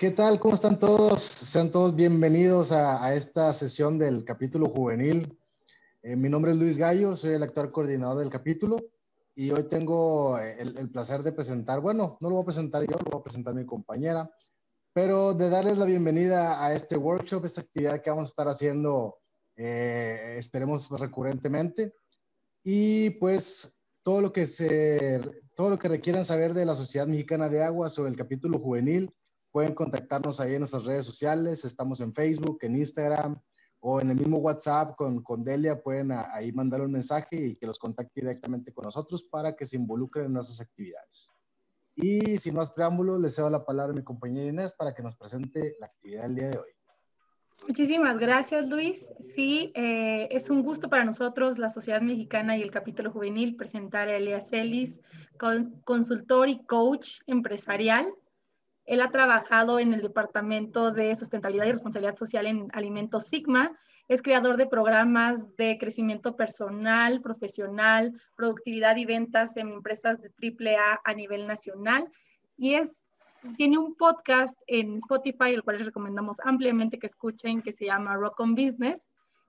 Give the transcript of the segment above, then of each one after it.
¿Qué tal? ¿Cómo están todos? Sean todos bienvenidos a, esta sesión del capítulo juvenil. Eh, mi nombre es Luis Gallo, soy el actual coordinador del capítulo y hoy tengo eh, el, placer de presentar, bueno, no lo voy a presentar yo, lo voy a presentar mi compañera, pero de darles la bienvenida a este workshop, esta actividad que vamos a estar haciendo, eh, esperemos recurrentemente, y pues todo lo que se, todo lo que requieran saber de la Sociedad Mexicana de Aguas o el capítulo juvenil Pueden contactarnos ahí en nuestras redes sociales, estamos en Facebook, en Instagram o en el mismo WhatsApp con, con Delia, pueden ahí mandar un mensaje y que los contacte directamente con nosotros para que se involucren en nuestras actividades. Y sin más preámbulos, les cedo la palabra a mi compañera Inés para que nos presente la actividad del día de hoy. Muchísimas gracias, Luis. Sí, eh, es un gusto para nosotros, la Sociedad Mexicana y el Capítulo Juvenil, presentar a Elia Celis, consultor y coach empresarial. Él ha trabajado en el Departamento de Sustentabilidad y Responsabilidad Social en Alimentos Sigma. Es creador de programas de crecimiento personal, profesional, productividad y ventas en empresas de AAA a nivel nacional. Y es, tiene un podcast en Spotify, el cual les recomendamos ampliamente que escuchen, que se llama Rock on Business.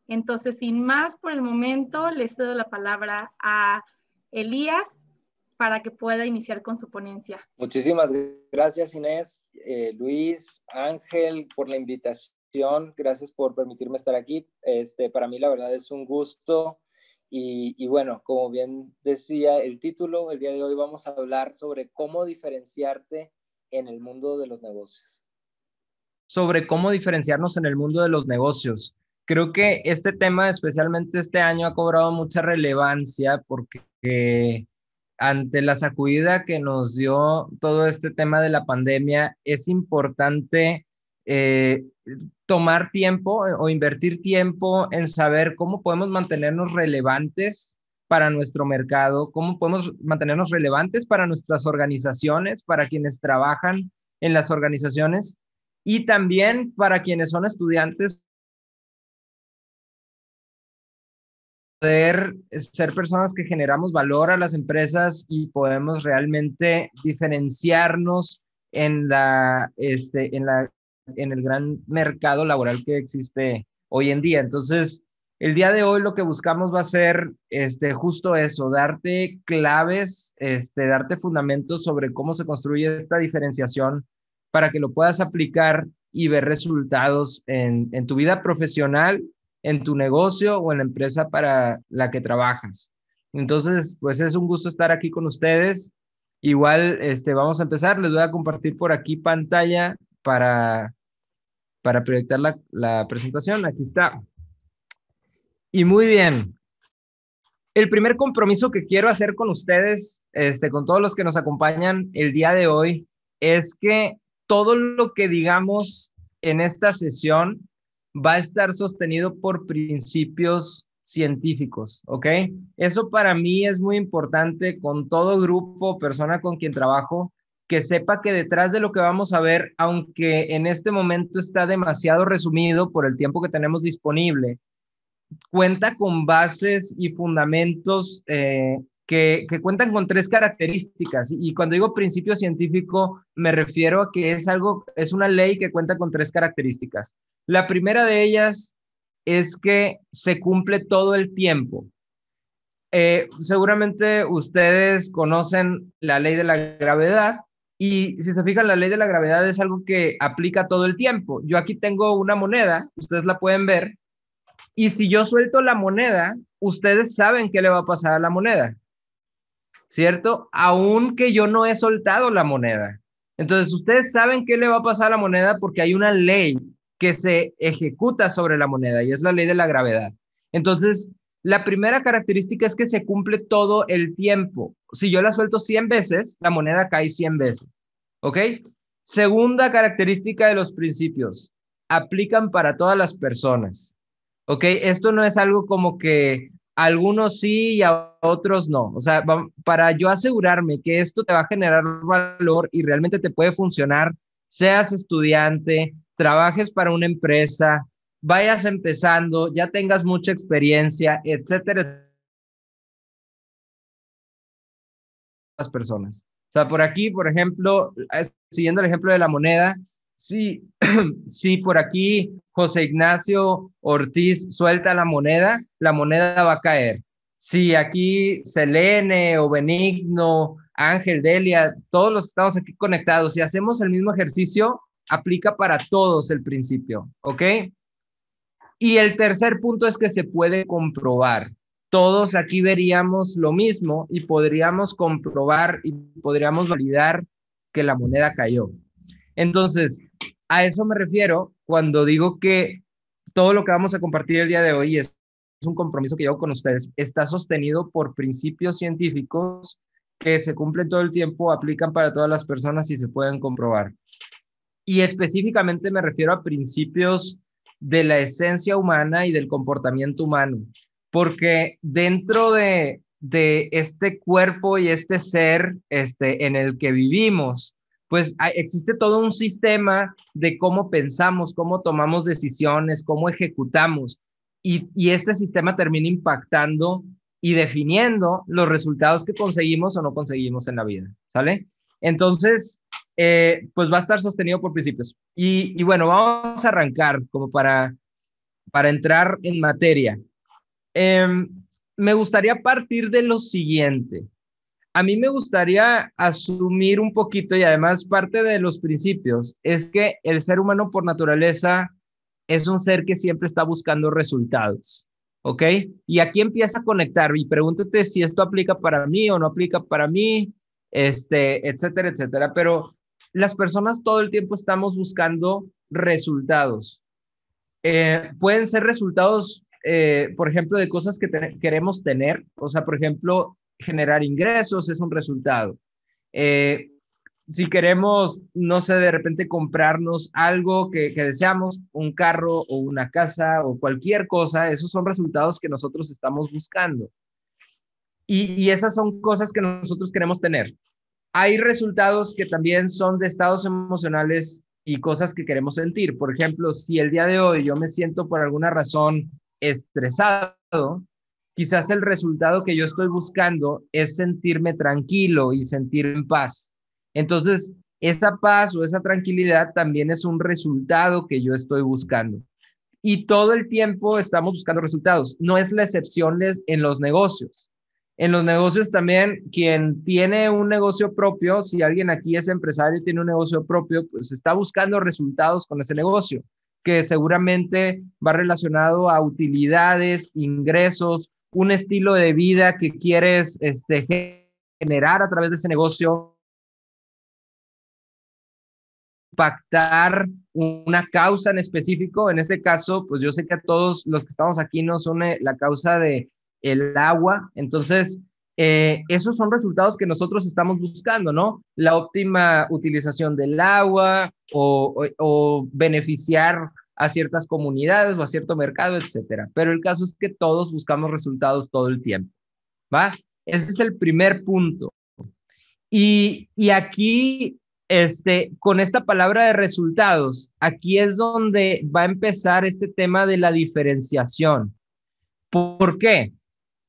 Entonces, sin más por el momento, les cedo la palabra a Elías para que pueda iniciar con su ponencia. Muchísimas gracias Inés, eh, Luis, Ángel, por la invitación. Gracias por permitirme estar aquí. Este, para mí la verdad es un gusto. y, bueno, como bien decía el título, el día de hoy vamos a hablar sobre cómo diferenciarte en el mundo de los negocios. Sobre cómo diferenciarnos en el mundo de los negocios. Creo que este tema, especialmente este año, ha cobrado mucha relevancia porque ante la sacudida que nos dio todo este tema de la pandemia, es importante eh, tomar tiempo eh, o invertir tiempo en saber cómo podemos mantenernos relevantes para nuestro mercado, cómo podemos mantenernos relevantes para nuestras organizaciones, para quienes trabajan en las organizaciones y también para quienes son estudiantes poder ser personas que generamos valor a las empresas y podemos realmente diferenciarnos en, la, este, en, la, en el gran mercado laboral que existe hoy en día. Entonces, el día de hoy lo que buscamos va a ser este, justo eso, darte claves, este, darte fundamentos sobre cómo se construye esta diferenciación para que lo puedas aplicar y ver resultados en, en tu vida profesional en tu negocio o en la empresa para la que trabajas. Entonces, pues es un gusto estar aquí con ustedes. Igual, este, vamos a empezar. Les voy a compartir por aquí pantalla para, para proyectar la, presentación. Aquí está. Y muy bien. El primer compromiso que quiero hacer con ustedes, este, con todos los que nos acompañan el día de hoy, es que todo lo que digamos en esta sesión va a estar sostenido por principios científicos, ¿ok? Eso para mí es muy importante con todo grupo, persona con quien trabajo, que sepa que detrás de lo que vamos a ver, aunque en este momento está demasiado resumido por el tiempo que tenemos disponible, cuenta con bases y fundamentos eh, que, cuentan con tres características. Y cuando digo principio científico, me refiero a que es algo, es una ley que cuenta con tres características. La primera de ellas es que se cumple todo el tiempo. Eh, seguramente ustedes conocen la ley de la gravedad y si se fijan, la ley de la gravedad es algo que aplica todo el tiempo. Yo aquí tengo una moneda, ustedes la pueden ver, y si yo suelto la moneda, ustedes saben qué le va a pasar a la moneda. ¿cierto? Aunque yo no he soltado la moneda. Entonces, ustedes saben qué le va a pasar a la moneda porque hay una ley que se ejecuta sobre la moneda y es la ley de la gravedad. Entonces, la primera característica es que se cumple todo el tiempo. Si yo la suelto 100 veces, la moneda cae 100 veces. ¿Ok? Segunda característica de los principios, aplican para todas las personas. ¿Ok? Esto no es algo como que, algunos sí y a otros no. O sea, para yo asegurarme que esto te va a generar valor y realmente te puede funcionar, seas estudiante, trabajes para una empresa, vayas empezando, ya tengas mucha experiencia, etcétera. Las personas. O sea, por aquí, por ejemplo, eh, siguiendo el ejemplo de la moneda, sí, sí, por aquí José Ignacio Ortiz suelta la moneda, la moneda va a caer. Si aquí Selene o Benigno, Ángel, Delia, todos los estamos aquí conectados, si hacemos el mismo ejercicio, aplica para todos el principio, ¿ok? Y el tercer punto es que se puede comprobar. Todos aquí veríamos lo mismo y podríamos comprobar y podríamos validar que la moneda cayó. Entonces, a eso me refiero cuando digo que todo lo que vamos a compartir el día de hoy es, un compromiso que llevo con ustedes. Está sostenido por principios científicos que se cumplen todo el tiempo, aplican para todas las personas y se pueden comprobar. Y específicamente me refiero a principios de la esencia humana y del comportamiento humano, porque dentro de, de este cuerpo y este ser este, en el que vivimos, pues existe todo un sistema de cómo pensamos, cómo tomamos decisiones, cómo ejecutamos. Y, este sistema termina impactando y definiendo los resultados que conseguimos o no conseguimos en la vida, ¿sale? Entonces, eh, pues va a estar sostenido por principios. Y, bueno, vamos a arrancar como para, para entrar en materia. Em, me gustaría partir de lo siguiente a mí me gustaría asumir un poquito y además parte de los principios es que el ser humano por naturaleza es un ser que siempre está buscando resultados, ¿ok? Y aquí empieza a conectar y pregúntate si esto aplica para mí o no aplica para mí, este, etcétera, etcétera. Pero las personas todo el tiempo estamos buscando resultados. Eh, pueden ser resultados, eh, por ejemplo, de cosas que queremos tener, o sea, por ejemplo, generar ingresos, es un resultado. Eh, si queremos, no sé, de repente comprarnos algo que, deseamos, un carro o una casa o cualquier cosa, esos son resultados que nosotros estamos buscando. y esas son cosas que nosotros queremos tener. Hay resultados que también son de estados emocionales y cosas que queremos sentir. Por ejemplo, si el día de hoy yo me siento por alguna razón estresado, quizás el resultado que yo estoy buscando es sentirme tranquilo y sentir en paz. Entonces, esa paz o esa tranquilidad también es un resultado que yo estoy buscando. Y todo el tiempo estamos buscando resultados. No es la excepción en los negocios. En los negocios también, quien tiene un negocio propio, si alguien aquí es empresario y tiene un negocio propio, pues está buscando resultados con ese negocio, que seguramente va relacionado a utilidades, ingresos, un estilo de vida que quieres este, generar a través de ese negocio, impactar una causa en específico. En este caso, pues yo sé que a todos los que estamos aquí nos une la causa de el agua. Entonces, eh, esos son resultados que nosotros estamos buscando, ¿no? La óptima utilización del agua o beneficiar a ciertas comunidades o a cierto mercado, etcétera. Pero el caso es que todos buscamos resultados todo el tiempo, ¿va? Ese es el primer punto. Y, aquí, este, con esta palabra de resultados, aquí es donde va a empezar este tema de la diferenciación. ¿Por qué?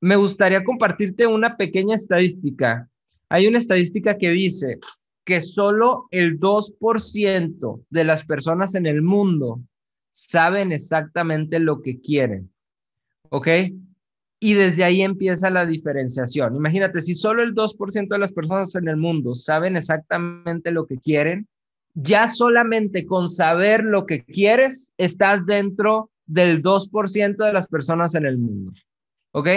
Me gustaría compartirte una pequeña estadística. Hay una estadística que dice que solo el 2% de las personas en el mundo saben exactamente lo que quieren. ¿Ok? Y desde ahí empieza la diferenciación. Imagínate, si solo el 2% de las personas en el mundo saben exactamente lo que quieren, ya solamente con saber lo que quieres, estás dentro del 2% de las personas en el mundo. ¿Ok?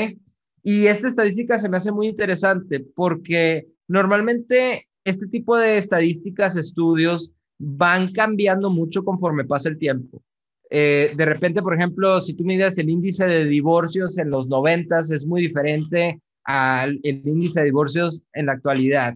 Y esta estadística se me hace muy interesante porque normalmente este tipo de estadísticas, estudios, van cambiando mucho conforme pasa el tiempo. Eh, de repente, por ejemplo, si tú miras el índice de divorcios en los 90 es muy diferente al el índice de divorcios en la actualidad.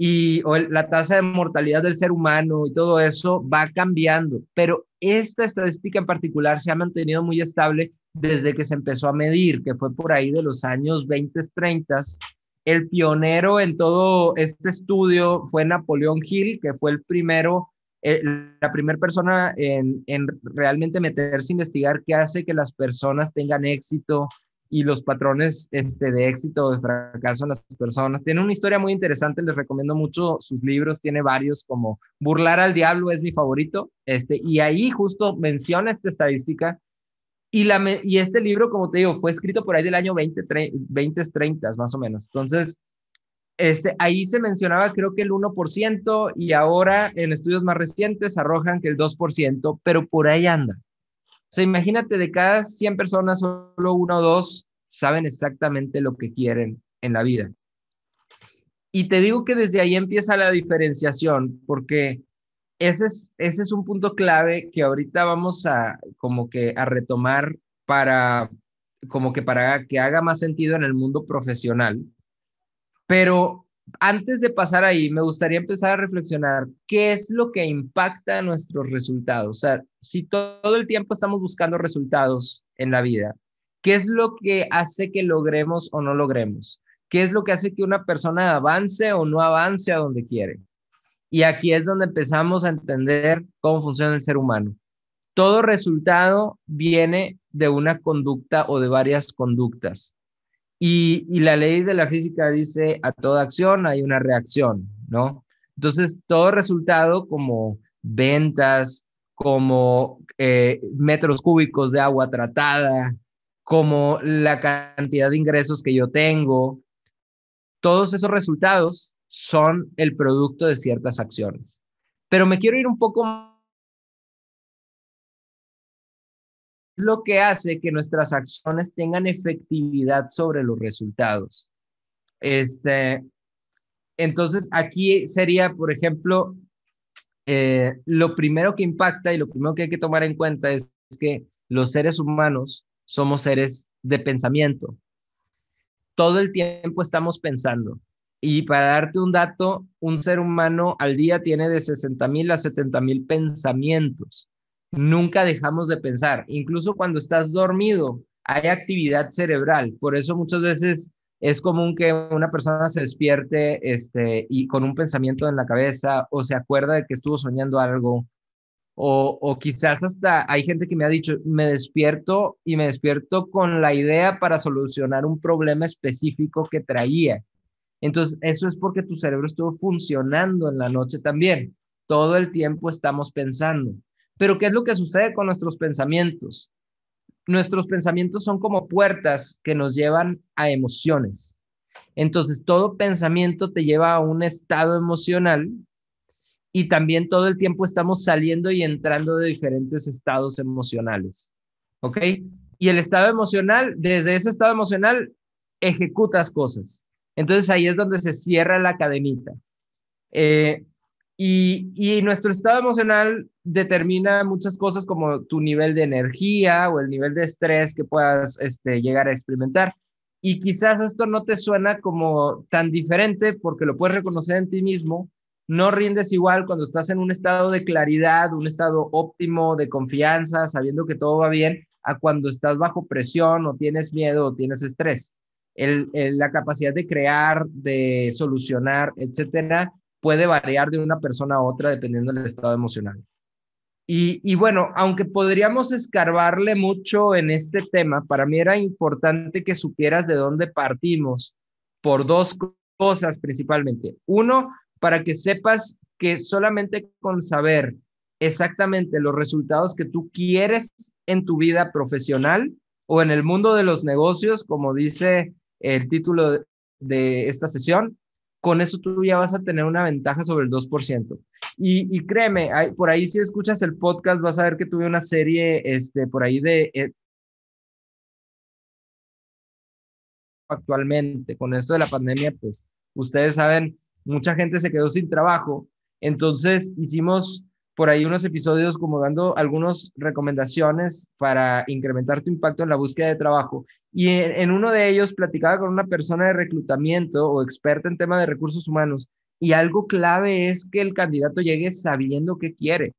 Y la tasa de mortalidad del ser humano y todo eso va cambiando, pero esta estadística en particular se ha mantenido muy estable desde que se empezó a medir, que fue por ahí de los años 20, 30. El pionero en todo este estudio fue Napoleón Hill, que fue el primero eh, la primera persona en, realmente meterse a investigar qué hace que las personas tengan éxito y los patrones este, de éxito o de fracaso en las personas. Tiene una historia muy interesante, les recomiendo mucho sus libros, tiene varios como Burlar al Diablo es mi favorito, este, y ahí justo menciona esta estadística. Y, la, y este libro, como te digo, fue escrito por ahí del año 20, 30, 20, más o menos. Entonces, este, ahí se mencionaba creo que el 1% y ahora en estudios más recientes arrojan que el 2%, pero por ahí anda. O sea, imagínate de cada 100 personas, solo uno o dos saben exactamente lo que quieren en la vida. Y te digo que desde ahí empieza la diferenciación, porque ese es, ese es un punto clave que ahorita vamos a como que a retomar para como que para que haga más sentido en el mundo profesional pero antes de pasar ahí, me gustaría empezar a reflexionar qué es lo que impacta nuestros resultados. O sea, si todo el tiempo estamos buscando resultados en la vida, ¿qué es lo que hace que logremos o no logremos? ¿Qué es lo que hace que una persona avance o no avance a donde quiere? Y aquí es donde empezamos a entender cómo funciona el ser humano. Todo resultado viene de una conducta o de varias conductas. Y, la ley de la física dice, a toda acción hay una reacción, ¿no? Entonces, todo resultado como ventas, como eh, metros cúbicos de agua tratada, como la cantidad de ingresos que yo tengo, todos esos resultados son el producto de ciertas acciones. Pero me quiero ir un poco lo que hace que nuestras acciones tengan efectividad sobre los resultados. Este, entonces, aquí sería, por ejemplo, eh, lo primero que impacta y lo primero que hay que tomar en cuenta es, que los seres humanos somos seres de pensamiento. Todo el tiempo estamos pensando. Y para darte un dato, un ser humano al día tiene de 60.000 a 70.000 pensamientos. Nunca dejamos de pensar, incluso cuando estás dormido, hay actividad cerebral. Por eso muchas veces es común que una persona se despierte este, y con un pensamiento en la cabeza o se acuerda de que estuvo soñando algo. O, o quizás hasta hay gente que me ha dicho, me despierto y me despierto con la idea para solucionar un problema específico que traía. Entonces, eso es porque tu cerebro estuvo funcionando en la noche también. Todo el tiempo estamos pensando. Pero ¿qué es lo que sucede con nuestros pensamientos? Nuestros pensamientos son como puertas que nos llevan a emociones. Entonces, todo pensamiento te lleva a un estado emocional y también todo el tiempo estamos saliendo y entrando de diferentes estados emocionales. ¿Ok? Y el estado emocional, desde ese estado emocional, ejecutas cosas. Entonces ahí es donde se cierra la cadenita. Eh, y, nuestro estado emocional determina muchas cosas como tu nivel de energía o el nivel de estrés que puedas este, llegar a experimentar. Y quizás esto no te suena como tan diferente porque lo puedes reconocer en ti mismo. No rindes igual cuando estás en un estado de claridad, un estado óptimo de confianza, sabiendo que todo va bien, a cuando estás bajo presión o tienes miedo o tienes estrés. la capacidad de crear, de solucionar, etcétera, puede variar de una persona a otra dependiendo del estado emocional. Y, bueno, aunque podríamos escarbarle mucho en este tema, para mí era importante que supieras de dónde partimos por dos cosas principalmente. Uno, para que sepas que solamente con saber exactamente los resultados que tú quieres en tu vida profesional o en el mundo de los negocios, como dice el título de esta sesión, con eso tú ya vas a tener una ventaja sobre el 2%. Y, y créeme, por ahí si escuchas el podcast vas a ver que tuve una serie este, por ahí de... Eh, actualmente, con esto de la pandemia, pues ustedes saben, mucha gente se quedó sin trabajo. Entonces hicimos por ahí unos episodios como dando algunas recomendaciones para incrementar tu impacto en la búsqueda de trabajo. Y en, uno de ellos platicaba con una persona de reclutamiento o experta en tema de recursos humanos. Y algo clave es que el candidato llegue sabiendo qué quiere,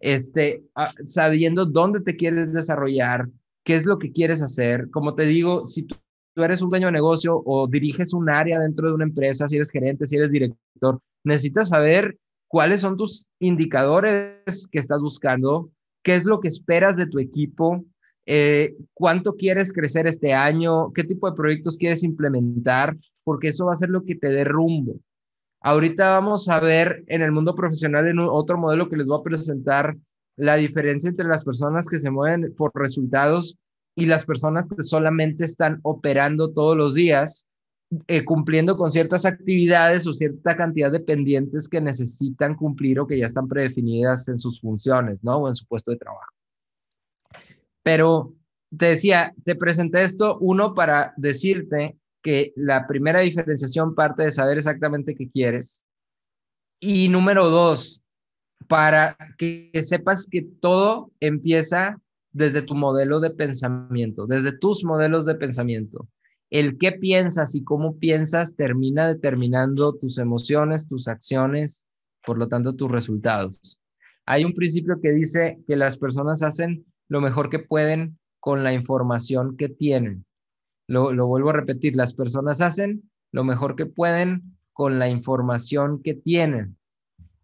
este, sabiendo dónde te quieres desarrollar, qué es lo que quieres hacer. Como te digo, si tú eres un dueño de negocio o diriges un área dentro de una empresa, si eres gerente, si eres director, necesitas saber cuáles son tus indicadores que estás buscando, qué es lo que esperas de tu equipo, eh, cuánto quieres crecer este año, qué tipo de proyectos quieres implementar, porque eso va a ser lo que te dé rumbo. Ahorita vamos a ver en el mundo profesional, en otro modelo que les voy a presentar, la diferencia entre las personas que se mueven por resultados y las personas que solamente están operando todos los días eh, cumpliendo con ciertas actividades o cierta cantidad de pendientes que necesitan cumplir o que ya están predefinidas en sus funciones, ¿no? O en su puesto de trabajo. Pero te decía, te presenté esto, uno, para decirte que la primera diferenciación parte de saber exactamente qué quieres. Y número dos, para que sepas que todo empieza desde tu modelo de pensamiento, desde tus modelos de pensamiento el qué piensas y cómo piensas termina determinando tus emociones, tus acciones, por lo tanto tus resultados. Hay un principio que dice que las personas hacen lo mejor que pueden con la información que tienen. Lo, vuelvo a repetir, las personas hacen lo mejor que pueden con la información que tienen.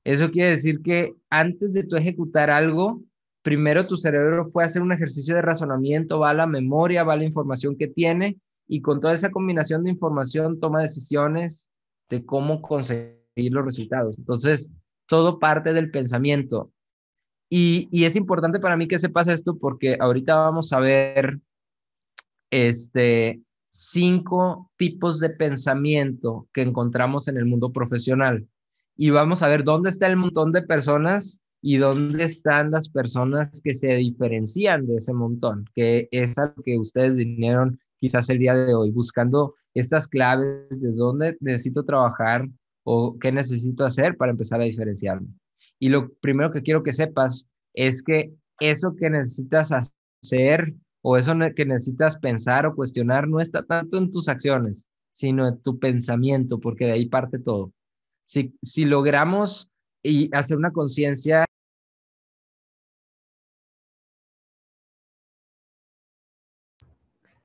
Eso quiere decir que antes de tú ejecutar algo, primero tu cerebro fue a hacer un ejercicio de razonamiento, va a la memoria, va a la información que tiene y con toda esa combinación de información toma decisiones de cómo conseguir los resultados. Entonces, todo parte del pensamiento. Y, es importante para mí que sepas esto porque ahorita vamos a ver este, cinco tipos de pensamiento que encontramos en el mundo profesional. Y vamos a ver dónde está el montón de personas y dónde están las personas que se diferencian de ese montón, que es a que ustedes vinieron quizás el día de hoy, buscando estas claves de dónde necesito trabajar o qué necesito hacer para empezar a diferenciarme. Y lo primero que quiero que sepas es que eso que necesitas hacer o eso que necesitas pensar o cuestionar no está tanto en tus acciones, sino en tu pensamiento, porque de ahí parte todo. Si, si logramos y hacer una conciencia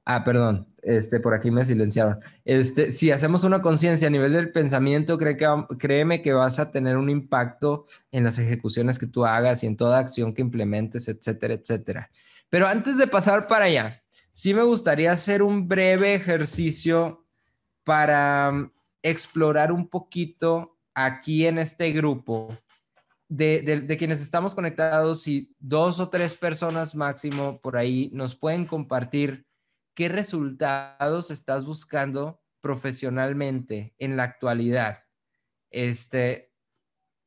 Ah, perdón, este, por aquí me silenciaron. Este, si hacemos una conciencia a nivel del pensamiento, que, créeme que vas a tener un impacto en las ejecuciones que tú hagas y en toda acción que implementes, etcétera, etcétera. Pero antes de pasar para allá, sí me gustaría hacer un breve ejercicio para mm, explorar un poquito aquí en este grupo de, quienes estamos conectados, y dos o tres personas máximo por ahí nos pueden compartir ¿qué resultados estás buscando profesionalmente en la actualidad? Este,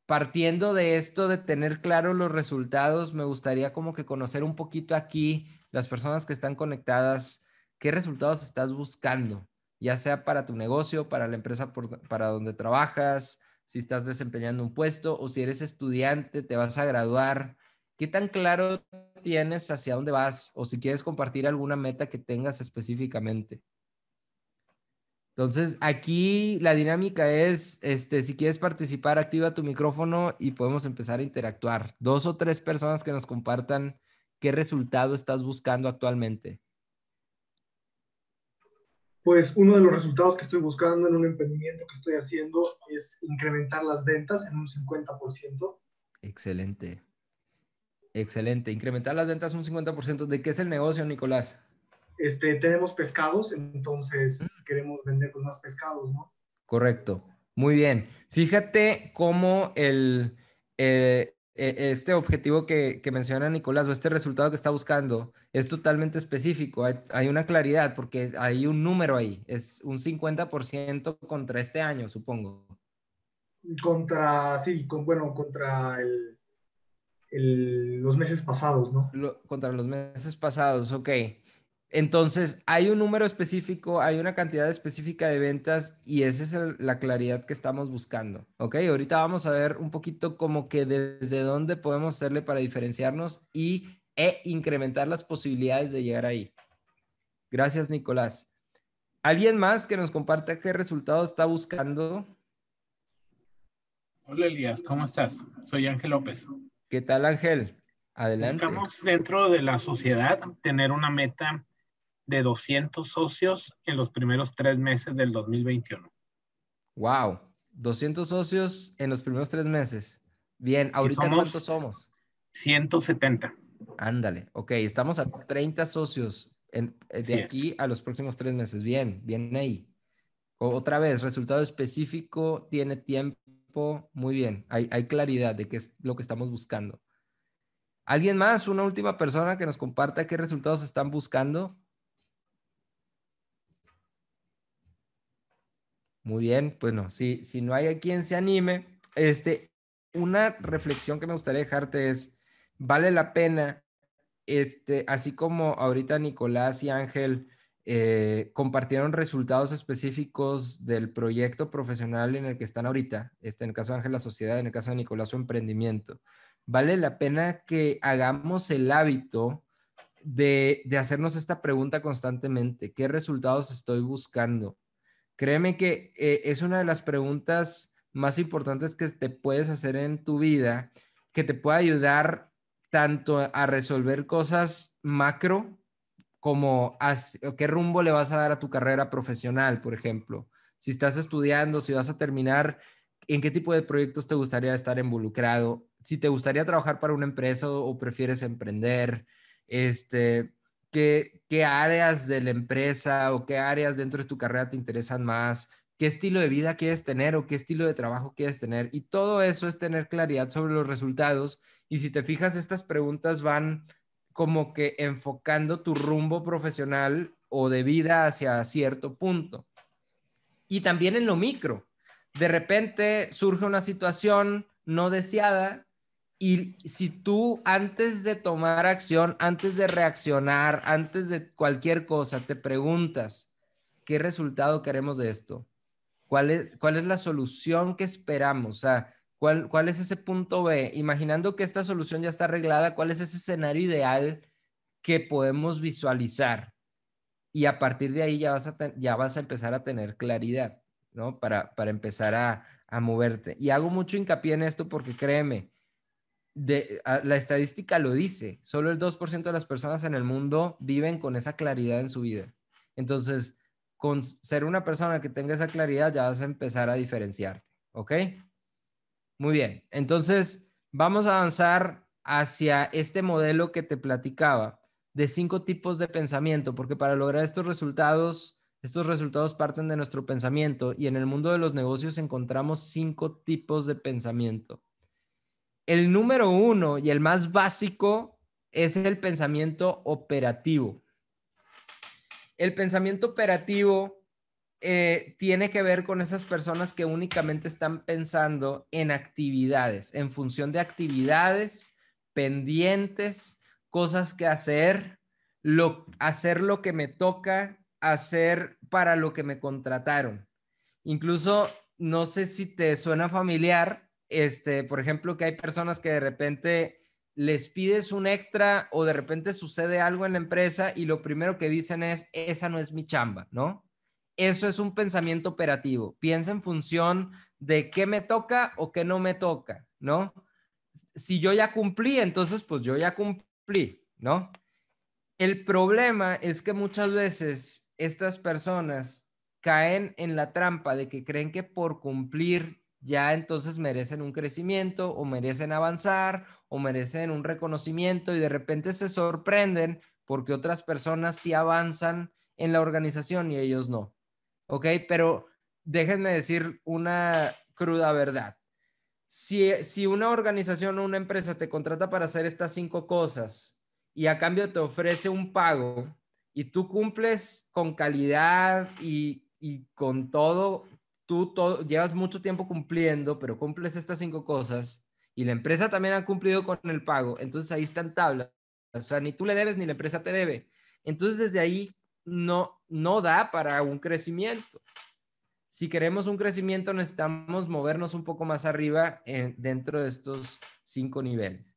partiendo de esto, de tener claro los resultados, me gustaría como que conocer un poquito aquí las personas que están conectadas, qué resultados estás buscando, ya sea para tu negocio, para la empresa para donde trabajas, si estás desempeñando un puesto o si eres estudiante, te vas a graduar. ¿Qué tan claro tienes hacia dónde vas o si quieres compartir alguna meta que tengas específicamente. Entonces, aquí la dinámica es, este, si quieres participar, activa tu micrófono y podemos empezar a interactuar. Dos o tres personas que nos compartan qué resultado estás buscando actualmente. Pues uno de los resultados que estoy buscando en un emprendimiento que estoy haciendo es incrementar las ventas en un 50%. Excelente. Excelente. Incrementar las ventas un 50%. ¿De qué es el negocio, Nicolás? Este, tenemos pescados, entonces queremos vender más pescados, ¿no? Correcto. Muy bien. Fíjate cómo el, eh, e, este objetivo que, menciona Nicolás o este resultado que está buscando es totalmente específico. Hay, una claridad porque hay un número ahí. Es un 50% contra este año, supongo. Contra, sí, bueno, contra el, los meses pasados, ¿no? contra los meses pasados, ok. Entonces, hay un número específico, hay una cantidad específica de ventas y esa es la claridad que estamos buscando, ¿ok? Ahorita vamos a ver un poquito como que desde dónde podemos hacerle para diferenciarnos y e incrementar las posibilidades de llegar ahí. Gracias, Nicolás. ¿Alguien más que nos comparta qué resultado está buscando? Hola, Elías, ¿cómo estás? Soy Ángel López. ¿Qué tal, Ángel? Adelante. Buscamos dentro de la sociedad tener una meta de 200 socios en los primeros tres meses del 2021. ¡Wow! 200 socios en los primeros tres meses. Bien, ahorita ¿cuántos somos? 170. Ándale, ok, estamos a 30 socios eh, de aquí a los próximos tres meses. Bien, bien ahí. otra vez, resultado específico, tiene tiempo muy bien, hay, claridad de qué es lo que estamos buscando. ¿Alguien más? Una última persona que nos comparta qué resultados están buscando. Muy bien, no si, si no hay a quien se anime, este, una reflexión que me gustaría dejarte es, vale la pena, este, así como ahorita Nicolás y Ángel eh, compartieron resultados específicos del proyecto profesional en el que están ahorita, este, en el caso de Ángel la Sociedad, en el caso de Nicolás su emprendimiento. Vale la pena que hagamos el hábito de, hacernos esta pregunta constantemente, ¿qué resultados estoy buscando? Créeme que eh, es una de las preguntas más importantes que te puedes hacer en tu vida, que te puede ayudar tanto a resolver cosas macro como qué rumbo le vas a dar a tu carrera profesional, por ejemplo. Si estás estudiando, si vas a terminar, ¿en qué tipo de proyectos te gustaría estar involucrado? Si te gustaría trabajar para una empresa o prefieres emprender, este, ¿qué, qué áreas de la empresa o qué áreas dentro de tu carrera te interesan más? ¿Qué estilo de vida quieres tener o qué estilo de trabajo quieres tener? Y todo eso es tener claridad sobre los resultados. Y si te fijas, estas preguntas van como que enfocando tu rumbo profesional o de vida hacia cierto punto. Y también en lo micro. De repente surge una situación no deseada y si tú antes de tomar acción, antes de reaccionar, antes de cualquier cosa, te preguntas, ¿qué resultado queremos de esto? ¿Cuál es, cuál es la solución que esperamos? O ¿Cuál, es ese punto B? Imaginando que esta solución ya está arreglada, ¿cuál es ese escenario ideal que podemos visualizar? Y a partir de ahí ya vas a, ya vas a empezar a tener claridad, ¿no? Para, empezar a, moverte. Y hago mucho hincapié en esto porque créeme, de, la estadística lo dice, solo el 2% de las personas en el mundo viven con esa claridad en su vida. Entonces, con ser una persona que tenga esa claridad, ya vas a empezar a diferenciarte, ¿ok? Muy bien, entonces vamos a avanzar hacia este modelo que te platicaba de cinco tipos de pensamiento, porque para lograr estos resultados, estos resultados parten de nuestro pensamiento y en el mundo de los negocios encontramos cinco tipos de pensamiento. El número uno y el más básico es el pensamiento operativo. El pensamiento operativo eh, tiene que ver con esas personas que únicamente están pensando en actividades, en función de actividades, pendientes, cosas que hacer, hacer lo que me toca, hacer para lo que me contrataron. Incluso, no sé si te suena familiar, este, por ejemplo, que hay personas que de repente les pides un extra o de repente sucede algo en la empresa y lo primero que dicen es, esa no es mi chamba, ¿no? eso es un pensamiento operativo. Piensa en función de qué me toca o qué no me toca, ¿no? Si yo ya cumplí, entonces pues yo ya cumplí, ¿no? El problema es que muchas veces estas personas caen en la trampa de que creen que por cumplir ya entonces merecen un crecimiento o merecen avanzar o merecen un reconocimiento y de repente se sorprenden porque otras personas sí avanzan en la organización y ellos no. ¿ok? Pero déjenme decir una cruda verdad. Si, si una organización o una empresa te contrata para hacer estas cinco cosas y a cambio te ofrece un pago y tú cumples con calidad y, con todo, tú todo, llevas mucho tiempo cumpliendo, pero cumples estas cinco cosas y la empresa también ha cumplido con el pago, entonces ahí están tablas. O sea, ni tú le debes ni la empresa te debe. Entonces desde ahí no, no da para un crecimiento. Si queremos un crecimiento, necesitamos movernos un poco más arriba dentro de estos cinco niveles.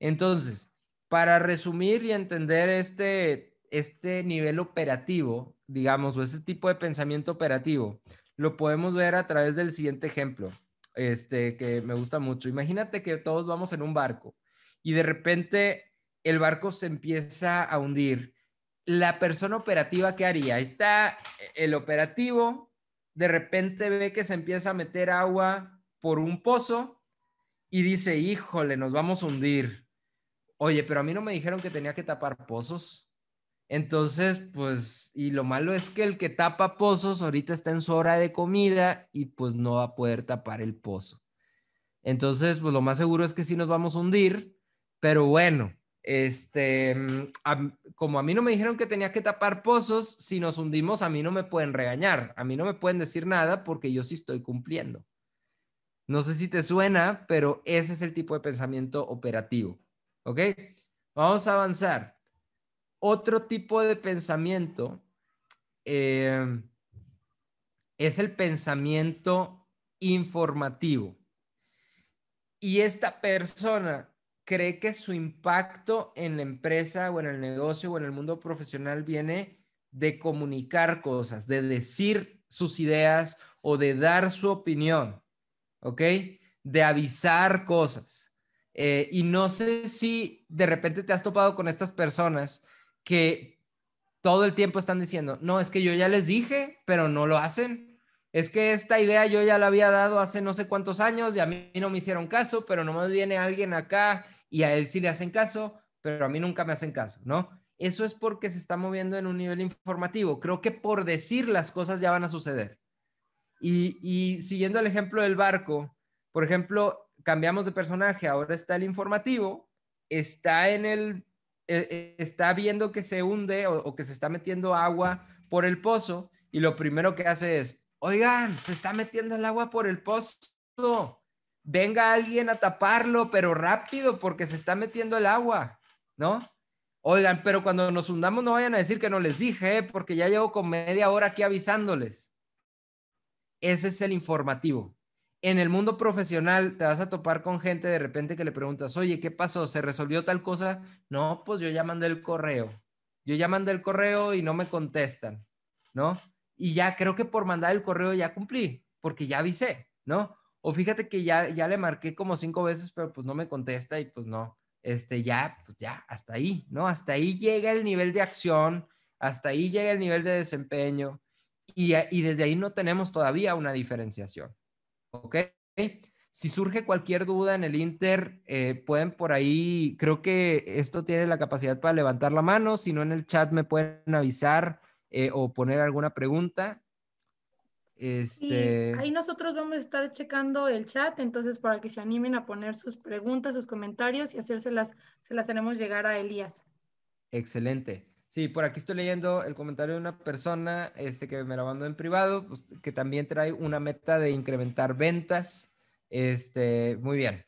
Entonces, para resumir y entender este, este nivel operativo, digamos, o ese tipo de pensamiento operativo, lo podemos ver a través del siguiente ejemplo, este que me gusta mucho. Imagínate que todos vamos en un barco y de repente el barco se empieza a hundir la persona operativa, que haría? Está el operativo, de repente ve que se empieza a meter agua por un pozo y dice, híjole, nos vamos a hundir. Oye, pero a mí no me dijeron que tenía que tapar pozos. Entonces, pues, y lo malo es que el que tapa pozos ahorita está en su hora de comida y pues no va a poder tapar el pozo. Entonces, pues lo más seguro es que sí nos vamos a hundir, pero bueno, este, mm, como a mí no me dijeron que tenía que tapar pozos, si nos hundimos, a mí no me pueden regañar, a mí no me pueden decir nada porque yo sí estoy cumpliendo. No sé si te suena, pero ese es el tipo de pensamiento operativo. ¿Ok? Vamos a avanzar. Otro tipo de pensamiento eh, es el pensamiento informativo. Y esta persona cree que su impacto en la empresa o en el negocio o en el mundo profesional viene de comunicar cosas, de decir sus ideas o de dar su opinión, ¿ok? De avisar cosas. Eh, y no sé si de repente te has topado con estas personas que todo el tiempo están diciendo, no, es que yo ya les dije, pero no lo hacen es que esta idea yo ya la había dado hace no sé cuántos años y a mí no me hicieron caso, pero nomás viene alguien acá y a él sí le hacen caso, pero a mí nunca me hacen caso, ¿no? Eso es porque se está moviendo en un nivel informativo. Creo que por decir las cosas ya van a suceder. Y, siguiendo el ejemplo del barco, por ejemplo, cambiamos de personaje, ahora está el informativo, está en el, e, e, está viendo que se hunde o que se está metiendo agua por el pozo y lo primero que hace es, oigan, se está metiendo el agua por el pozo. Venga alguien a taparlo, pero rápido, porque se está metiendo el agua, ¿no? Oigan, pero cuando nos hundamos no vayan a decir que no les dije, ¿eh? porque ya llevo con media hora aquí avisándoles. Ese es el informativo. En el mundo profesional te vas a topar con gente de repente que le preguntas, oye, ¿qué pasó? ¿Se resolvió tal cosa? No, pues yo ya mandé el correo. Yo ya mandé el correo y no me contestan, ¿no? y ya creo que por mandar el correo ya cumplí, porque ya avisé, ¿no? O fíjate que ya, ya le marqué como cinco veces, pero pues no me contesta y pues no, este, ya, pues ya, hasta ahí, ¿no? Hasta ahí llega el nivel de acción, hasta ahí llega el nivel de desempeño y, desde ahí no tenemos todavía una diferenciación, ¿ok? Si surge cualquier duda en el Inter, eh, pueden por ahí, creo que esto tiene la capacidad para levantar la mano, si no en el chat me pueden avisar eh, o poner alguna pregunta. Este, ahí nosotros vamos a estar checando el chat, entonces para que se animen a poner sus preguntas, sus comentarios y hacérselas, se las haremos llegar a Elías. Excelente. Sí, por aquí estoy leyendo el comentario de una persona este, que me lo mandó en privado, pues, que también trae una meta de incrementar ventas. Este, muy bien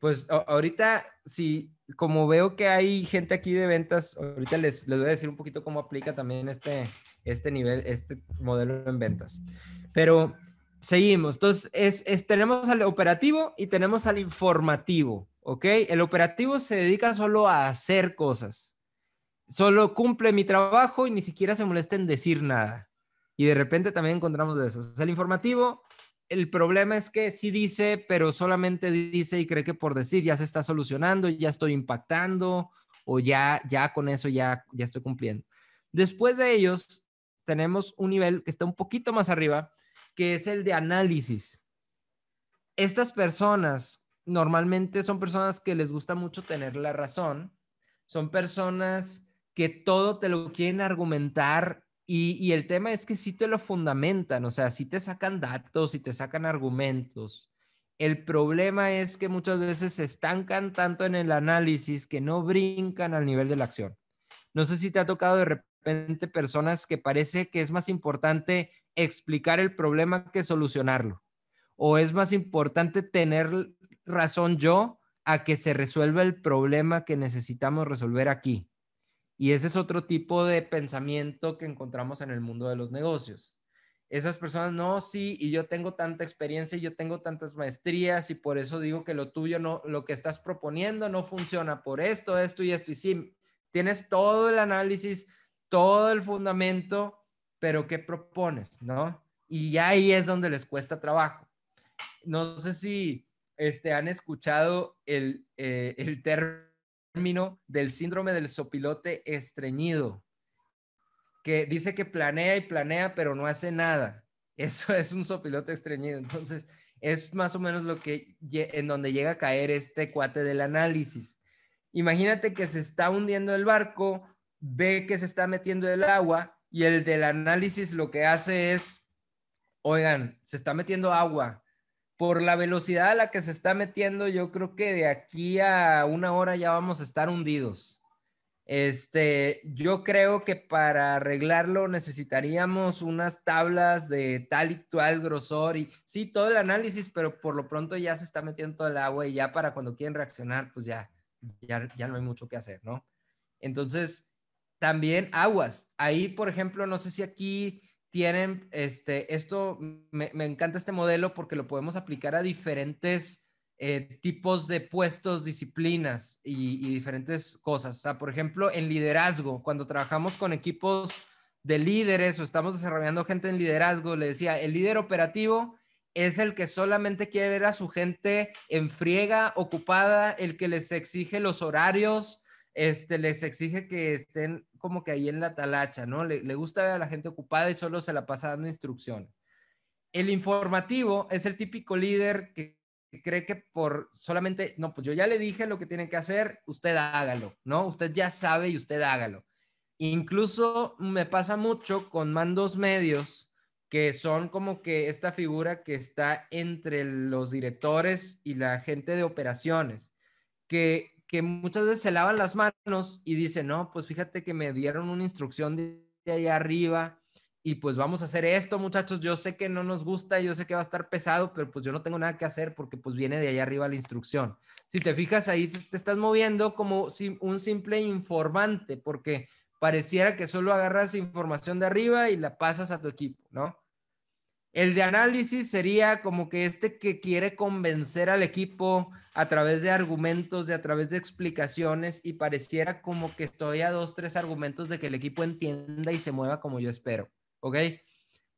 pues ahorita, si como veo que hay gente aquí de ventas, ahorita les, les, voy a decir un poquito cómo aplica también este, este nivel, este modelo en ventas. Pero seguimos. Entonces, es, es, tenemos al operativo y tenemos al informativo, ¿ok? El operativo se dedica solo a hacer cosas. Solo cumple mi trabajo y ni siquiera se molesta en decir nada. Y de repente también encontramos de eso. el informativo el problema es que sí dice, pero solamente dice y cree que por decir ya se está solucionando, ya estoy impactando o ya, ya con eso ya, ya estoy cumpliendo. Después de ellos, tenemos un nivel que está un poquito más arriba, que es el de análisis. Estas personas normalmente son personas que les gusta mucho tener la razón, son personas que todo te lo quieren argumentar y, el tema es que si te lo fundamentan, o sea, si te sacan datos, si te sacan argumentos. El problema es que muchas veces se estancan tanto en el análisis que no brincan al nivel de la acción. No sé si te ha tocado de repente personas que parece que es más importante explicar el problema que solucionarlo. O es más importante tener razón yo a que se resuelva el problema que necesitamos resolver aquí. Y ese es otro tipo de pensamiento que encontramos en el mundo de los negocios. Esas personas, no, sí, y yo tengo tanta experiencia y yo tengo tantas maestrías y por eso digo que lo tuyo, no, lo que estás proponiendo no funciona por esto, esto y esto. Y sí, tienes todo el análisis, todo el fundamento, pero ¿qué propones? ¿No? Y ahí es donde les cuesta trabajo. No sé si este, han escuchado el eh, término del síndrome del sopilote estreñido, que dice que planea y planea, pero no hace nada. Eso es un sopilote estreñido. Entonces, es más o menos lo que en donde llega a caer este cuate del análisis. Imagínate que se está hundiendo el barco, ve que se está metiendo el agua y el del análisis lo que hace es, oigan, se está metiendo agua, por la velocidad a la que se está metiendo, yo creo que de aquí a una hora ya vamos a estar hundidos. Este, yo creo que para arreglarlo necesitaríamos unas tablas de tal y tal grosor y sí, todo el análisis, pero por lo pronto ya se está metiendo todo el agua y ya para cuando quieren reaccionar, pues ya, ya, ya no hay mucho que hacer, ¿no? Entonces, también aguas. Ahí, por ejemplo, no sé si aquí tienen, este, esto, me, encanta este modelo porque lo podemos aplicar a diferentes eh, tipos de puestos, disciplinas y, diferentes cosas. por ejemplo, en liderazgo, cuando trabajamos con equipos de líderes o estamos desarrollando gente en liderazgo, le decía, el líder operativo es el que solamente quiere ver a su gente en friega, ocupada, el que les exige los horarios, este, les exige que estén como que ahí en la talacha, ¿no? Le, le gusta ver a la gente ocupada y solo se la pasa dando instrucciones. El informativo es el típico líder que cree que por solamente, no, pues yo ya le dije lo que tiene que hacer, usted hágalo, ¿no? Usted ya sabe y usted hágalo. Incluso me pasa mucho con mandos medios, que son como que esta figura que está entre los directores y la gente de operaciones, que que muchas veces se lavan las manos y dicen, no, pues fíjate que me dieron una instrucción de ahí arriba y pues vamos a hacer esto, muchachos, yo sé que no nos gusta, yo sé que va a estar pesado, pero pues yo no tengo nada que hacer porque pues viene de ahí arriba la instrucción. Si te fijas ahí, te estás moviendo como un simple informante porque pareciera que solo agarras información de arriba y la pasas a tu equipo, ¿no? El de análisis sería como que este que quiere convencer al equipo a través de argumentos, de a través de explicaciones y pareciera como que estoy dos, tres argumentos de que el equipo entienda y se mueva como yo espero, ¿ok?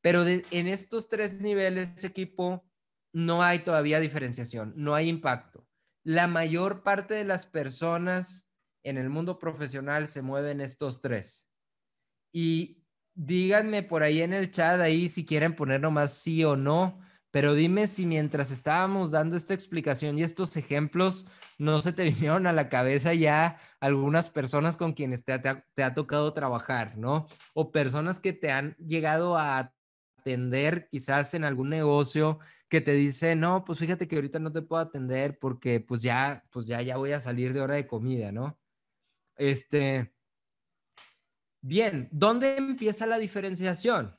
Pero en estos tres niveles, de equipo, no hay todavía diferenciación, no hay impacto. La mayor parte de las personas en el mundo profesional se mueven estos tres. Y díganme por ahí en el chat, ahí si quieren poner nomás sí o no, pero dime si mientras estábamos dando esta explicación y estos ejemplos, no se te vinieron a la cabeza ya algunas personas con quienes te, ha, tocado trabajar, ¿no? O personas que te han llegado a atender quizás en algún negocio que te dice, no, pues fíjate que ahorita no te puedo atender porque pues ya, pues ya, ya voy a salir de hora de comida, ¿no? Este, Bien, ¿dónde empieza la diferenciación?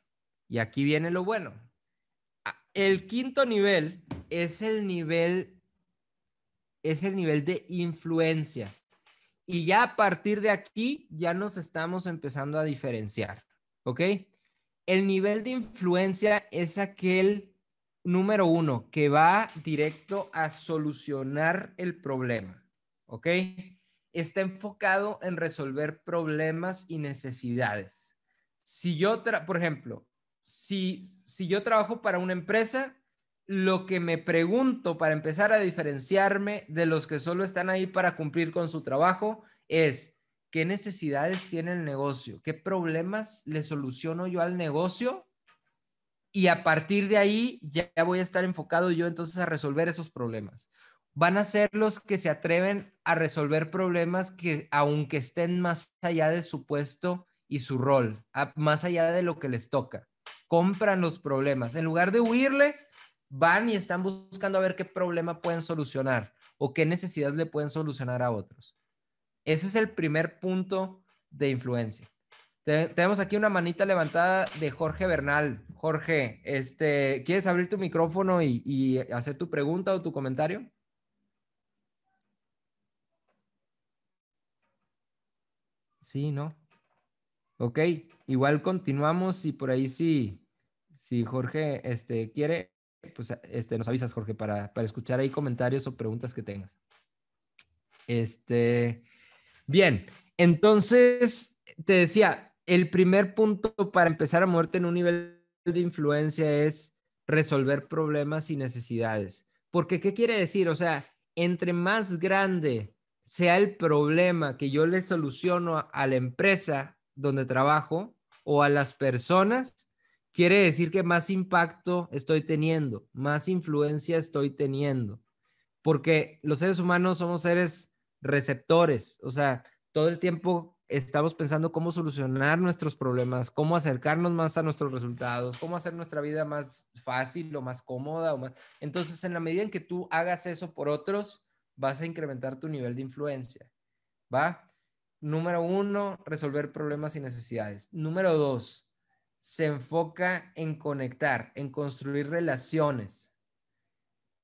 Y aquí viene lo bueno. Ah, el quinto nivel es el nivel es el nivel de influencia. Y ya a partir de aquí ya nos estamos empezando a diferenciar, ¿ok? El nivel de influencia es aquel número uno que va directo a solucionar el problema, ¿ok? está enfocado en resolver problemas y necesidades. Si yo, por ejemplo, si, si yo trabajo para una empresa, lo que me pregunto para empezar a diferenciarme de los que solo están ahí para cumplir con su trabajo es, ¿qué necesidades tiene el negocio? ¿Qué problemas le soluciono yo al negocio? Y a partir de ahí ya voy a estar enfocado yo entonces a resolver esos problemas van a ser los que se atreven a resolver problemas que, aunque estén más allá de su puesto y su rol, más allá de lo que les toca, compran los problemas. En lugar de huirles, van y están buscando a ver qué problema pueden solucionar o qué necesidad le pueden solucionar a otros. Ese es el primer punto de influencia. tenemos aquí una manita levantada de Jorge Bernal. Jorge, este, ¿quieres abrir tu micrófono y hacer tu pregunta o tu comentario? Sí, ¿no? Ok, igual continuamos y por ahí sí. si Jorge este, quiere, pues este, nos avisas, Jorge, para, escuchar ahí comentarios o preguntas que tengas. Este, bien, entonces te decía, el primer punto para empezar a moverte en un nivel de influencia es resolver problemas y necesidades. Porque, ¿qué quiere decir? O sea, entre más grande sea el problema que yo le soluciono a la empresa donde trabajo o a las personas, quiere decir que más impacto estoy teniendo, más influencia estoy teniendo, porque los seres humanos somos seres receptores, o sea, todo el tiempo estamos pensando cómo solucionar nuestros problemas, cómo acercarnos más a nuestros resultados, cómo hacer nuestra vida más fácil o más cómoda. O más... Entonces, en la medida en que tú hagas eso por otros, vas a incrementar tu nivel de influencia. ¿Va? Número uno, resolver problemas y necesidades. Número dos, se enfoca en conectar, en construir relaciones.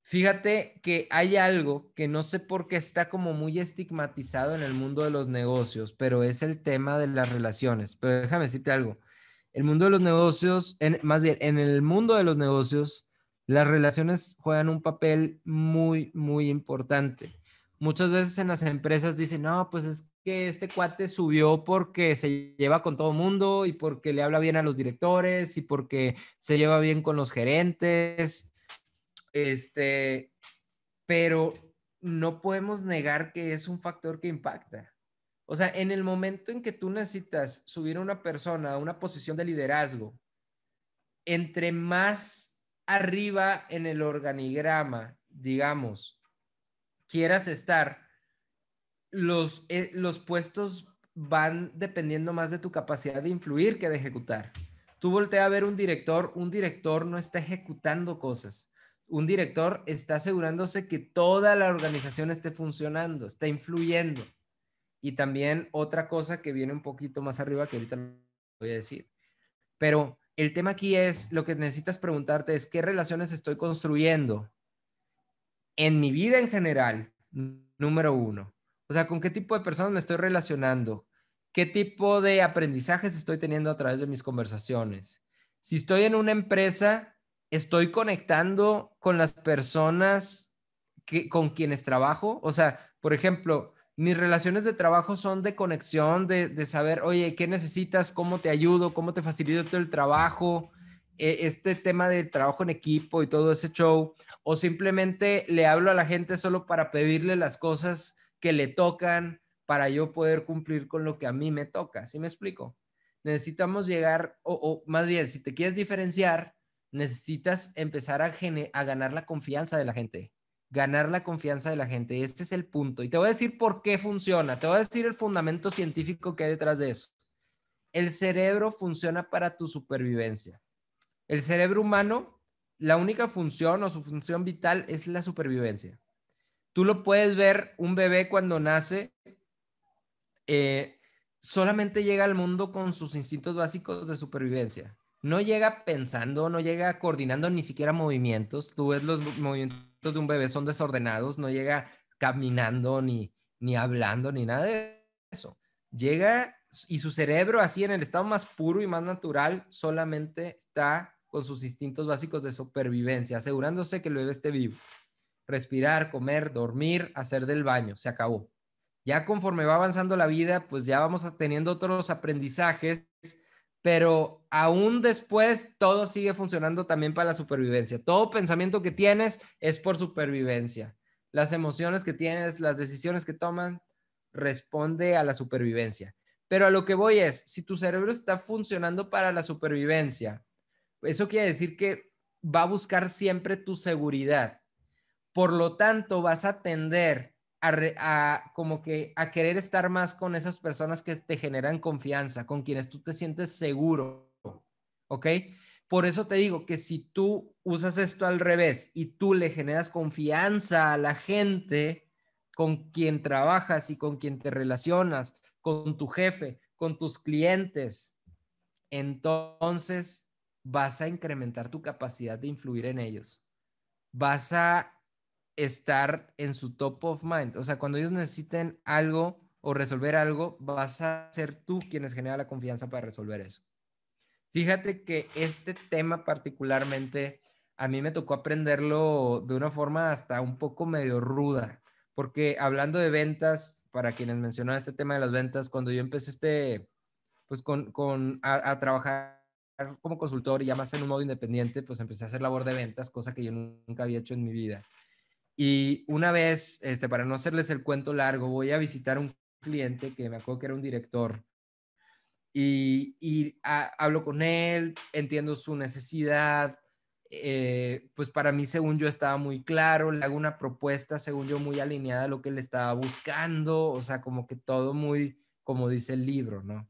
Fíjate que hay algo que no sé por qué está como muy estigmatizado en el mundo de los negocios, pero es el tema de las relaciones. Pero déjame decirte algo. El mundo de los negocios, más bien, en el mundo de los negocios, las relaciones juegan un papel muy, muy importante. Muchas veces en las empresas dicen, no, pues es que este cuate subió porque se lleva con todo mundo y porque le habla bien a los directores y porque se lleva bien con los gerentes. Este, pero no podemos negar que es un factor que impacta. O sea, en el momento en que tú necesitas subir a una persona a una posición de liderazgo, entre más arriba en el organigrama, digamos, quieras estar, los, eh, los puestos van dependiendo más de tu capacidad de influir que de ejecutar. Tú voltea a ver un director, un director no está ejecutando cosas. Un director está asegurándose que toda la organización esté funcionando, está influyendo. Y también otra cosa que viene un poquito más arriba que ahorita voy a decir. Pero el tema aquí es, lo que necesitas preguntarte es, ¿qué relaciones estoy construyendo en mi vida en general? Número uno. O sea, ¿con qué tipo de personas me estoy relacionando? ¿Qué tipo de aprendizajes estoy teniendo a través de mis conversaciones? Si estoy en una empresa, estoy conectando con las personas que, con quienes trabajo. O sea, por ejemplo, mis relaciones de trabajo son de conexión, de, de saber, oye, ¿qué necesitas? ¿Cómo te ayudo? ¿Cómo te facilito todo el trabajo? E, este tema de trabajo en equipo y todo ese show, o simplemente le hablo a la gente solo para pedirle las cosas que le tocan para yo poder cumplir con lo que a mí me toca. ¿Sí me explico? Necesitamos llegar, o, más bien, si te quieres diferenciar, necesitas empezar a, a ganar la confianza de la gente ganar la confianza de la gente. Y este es el punto. Y te voy a decir por qué funciona. Te voy a decir el fundamento científico que hay detrás de eso. El cerebro funciona para tu supervivencia. El cerebro humano, la única función o su función vital es la supervivencia. Tú lo puedes ver un bebé cuando nace. Eh, solamente llega al mundo con sus instintos básicos de supervivencia no llega pensando, no llega coordinando ni siquiera movimientos. Tú ves los movimientos de un bebé, son desordenados, no llega caminando ni, ni hablando ni nada de eso. Llega y su cerebro así en el estado más puro y más natural solamente está con sus instintos básicos de supervivencia, asegurándose que el bebé esté vivo. Respirar, comer, dormir, hacer del baño, se acabó. Ya conforme va avanzando la vida, pues ya vamos teniendo otros aprendizajes pero aún después todo sigue funcionando también para la supervivencia. Todo pensamiento que tienes es por supervivencia. Las emociones que tienes, las decisiones que toman, responde a la supervivencia. Pero a lo que voy es, si tu cerebro está funcionando para la supervivencia, eso quiere decir que va a buscar siempre tu seguridad. Por lo tanto, vas a atender a, como que a querer estar más con esas personas que te generan confianza, con quienes tú te sientes seguro, ¿ok? Por eso te digo que si tú usas esto al revés y tú le generas confianza a la gente con quien trabajas y con quien te relacionas, con tu jefe, con tus clientes, entonces vas a incrementar tu capacidad de influir en ellos. Vas a estar en su top of mind. O sea, cuando ellos necesiten algo o resolver algo, vas a ser tú quienes genera la confianza para resolver eso. Fíjate que este tema particularmente a mí me tocó aprenderlo de una forma hasta un poco medio ruda, porque hablando de ventas, para quienes mencionan este tema de las ventas, cuando yo empecé este, pues con, con a, trabajar como consultor y ya más en un modo independiente, pues empecé a hacer labor de ventas, cosa que yo nunca había hecho en mi vida. Y una vez, este, para no hacerles el cuento largo, voy a visitar un cliente que me acuerdo que era un director y, hablo con él, entiendo su necesidad, eh, pues para mí, según yo, estaba muy claro, le hago una propuesta, según yo, muy alineada a lo que él estaba buscando, o sea, como que todo muy, como dice el libro, ¿no?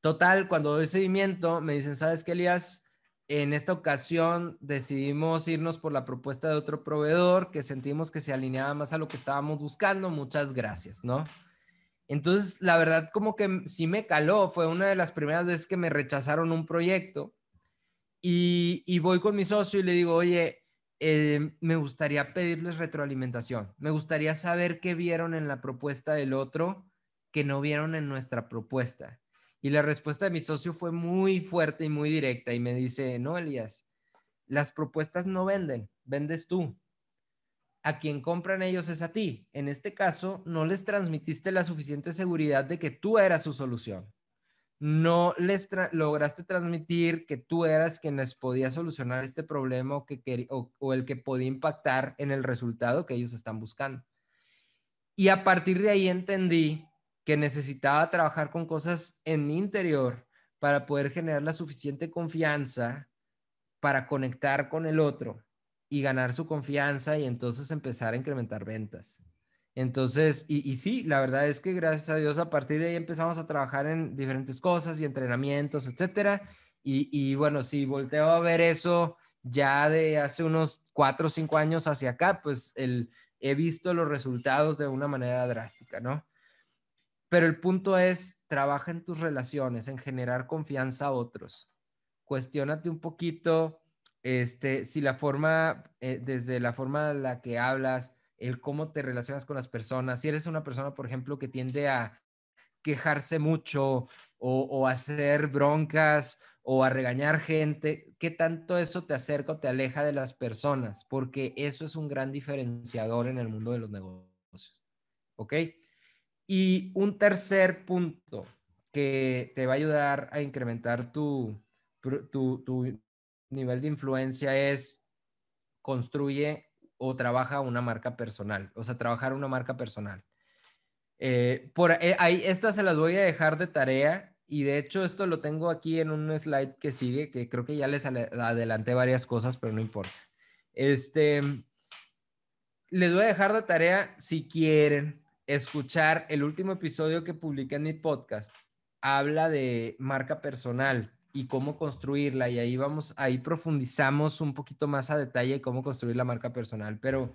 Total, cuando doy seguimiento, me dicen, ¿sabes qué, Elías? En esta ocasión decidimos irnos por la propuesta de otro proveedor que sentimos que se alineaba más a lo que estábamos buscando. Muchas gracias, ¿no? Entonces, la verdad, como que sí me caló. Fue una de las primeras veces que me rechazaron un proyecto. Y, voy con mi socio y le digo, oye, eh, me gustaría pedirles retroalimentación. Me gustaría saber qué vieron en la propuesta del otro que no vieron en nuestra propuesta. Y la respuesta de mi socio fue muy fuerte y muy directa y me dice, no, Elías, las propuestas no venden, vendes tú. A quien compran ellos es a ti. En este caso, no les transmitiste la suficiente seguridad de que tú eras su solución. No les lograste transmitir que tú eras quien les podía solucionar este problema o el que podía impactar en el resultado que ellos están buscando. Y a partir de ahí entendí que necesitaba trabajar con cosas en mi interior para poder generar la suficiente confianza para conectar con el otro y ganar su confianza y entonces empezar a incrementar ventas. Entonces, y, sí, la verdad es que gracias a Dios a partir de ahí empezamos a trabajar en diferentes cosas y entrenamientos, etcétera. Y, bueno, si volteo a ver eso ya de hace unos cuatro o cinco años hacia acá, pues el, he visto los resultados de una manera drástica, ¿no? Pero el punto es, trabaja en tus relaciones, en generar confianza a otros. Cuestiónate un poquito este, si la forma, eh, desde la forma en la que hablas, el cómo te relacionas con las personas, si eres una persona, por ejemplo, que tiende a quejarse mucho o, o hacer broncas o a regañar gente, ¿qué tanto eso te acerca o te aleja de las personas? Porque eso es un gran diferenciador en el mundo de los negocios. ¿Ok? Y un tercer punto que te va a ayudar a incrementar tu, tu, nivel de influencia es construye o trabaja una marca personal, o sea, trabajar una marca personal. Eh, por eh, ahí, estas se las voy a dejar de tarea y de hecho esto lo tengo aquí en un slide que sigue, que creo que ya les adelanté varias cosas, pero no importa. Este, les voy a dejar de tarea si quieren escuchar el último episodio que publiqué en mi podcast, habla de marca personal y cómo construirla y ahí vamos, ahí profundizamos un poquito más a detalle cómo construir la marca personal, pero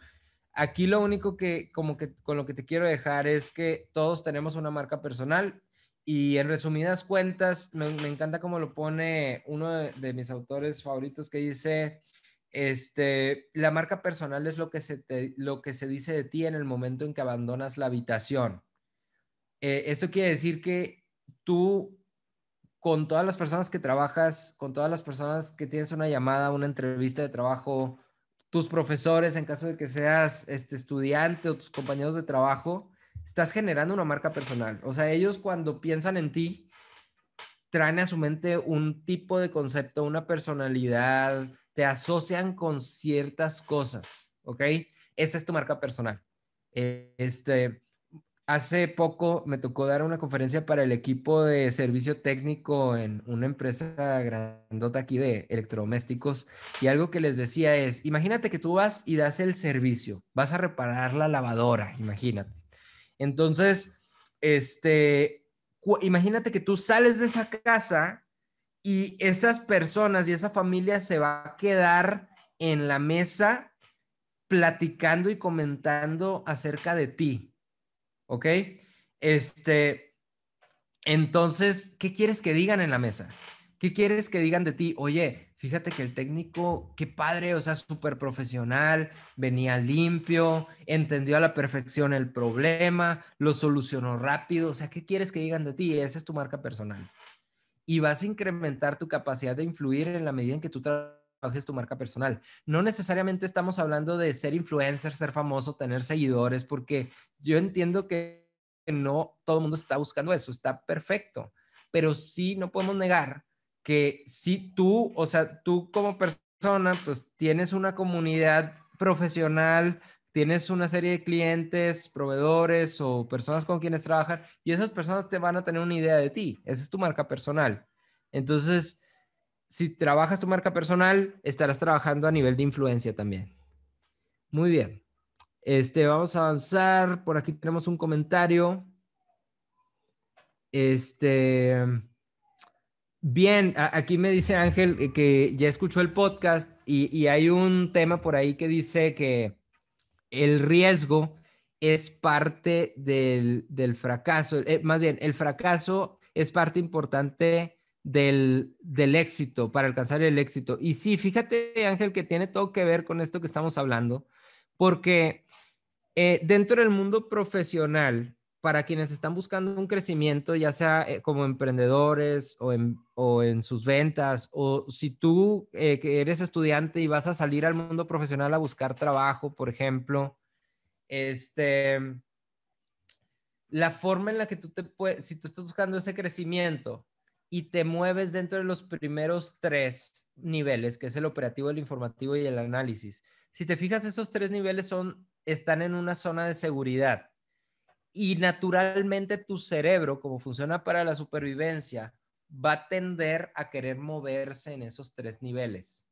aquí lo único que como que con lo que te quiero dejar es que todos tenemos una marca personal y en resumidas cuentas me, encanta como lo pone uno de mis autores favoritos que dice este, la marca personal es lo que, se te, lo que se dice de ti en el momento en que abandonas la habitación. Eh, esto quiere decir que tú, con todas las personas que trabajas, con todas las personas que tienes una llamada, una entrevista de trabajo, tus profesores, en caso de que seas este, estudiante o tus compañeros de trabajo, estás generando una marca personal. O sea, ellos cuando piensan en ti, traen a su mente un tipo de concepto, una personalidad, te asocian con ciertas cosas, ¿ok? Esa es tu marca personal. Eh, este, hace poco me tocó dar una conferencia para el equipo de servicio técnico en una empresa grandota aquí de electrodomésticos y algo que les decía es, imagínate que tú vas y das el servicio, vas a reparar la lavadora, imagínate. Entonces, este, imagínate que tú sales de esa casa y esas personas y esa familia se va a quedar en la mesa platicando y comentando acerca de ti. ¿Ok? Este, entonces, ¿qué quieres que digan en la mesa? ¿Qué quieres que digan de ti? Oye, Fíjate que el técnico, qué padre, o sea, súper profesional, venía limpio, entendió a la perfección el problema, lo solucionó rápido, o sea, ¿qué quieres que digan de ti? Esa es tu marca personal. Y vas a incrementar tu capacidad de influir en la medida en que tú trabajes tu marca personal. No necesariamente estamos hablando de ser influencer, ser famoso, tener seguidores, porque yo entiendo que no todo el mundo está buscando eso, está perfecto, pero sí no podemos negar que si tú, o sea, tú como persona, pues tienes una comunidad profesional, tienes una serie de clientes, proveedores o personas con quienes trabajas, y esas personas te van a tener una idea de ti. Esa es tu marca personal. Entonces, si trabajas tu marca personal, estarás trabajando a nivel de influencia también. Muy bien. Este, vamos a avanzar. Por aquí tenemos un comentario. Este. Bien, aquí me dice Ángel que ya escuchó el podcast y, hay un tema por ahí que dice que el riesgo es parte del, fracaso, eh, más bien, el fracaso es parte importante del, éxito, para alcanzar el éxito. Y sí, fíjate Ángel que tiene todo que ver con esto que estamos hablando, porque eh, dentro del mundo profesional, para quienes están buscando un crecimiento, ya sea eh, como emprendedores o en, sus ventas, o si tú eh, eres estudiante y vas a salir al mundo profesional a buscar trabajo, por ejemplo, este, la forma en la que tú te puedes, si tú estás buscando ese crecimiento y te mueves dentro de los primeros tres niveles, que es el operativo, el informativo y el análisis, si te fijas, esos tres niveles son, están en una zona de seguridad y naturalmente tu cerebro, como funciona para la supervivencia, va a tender a querer moverse en esos tres niveles.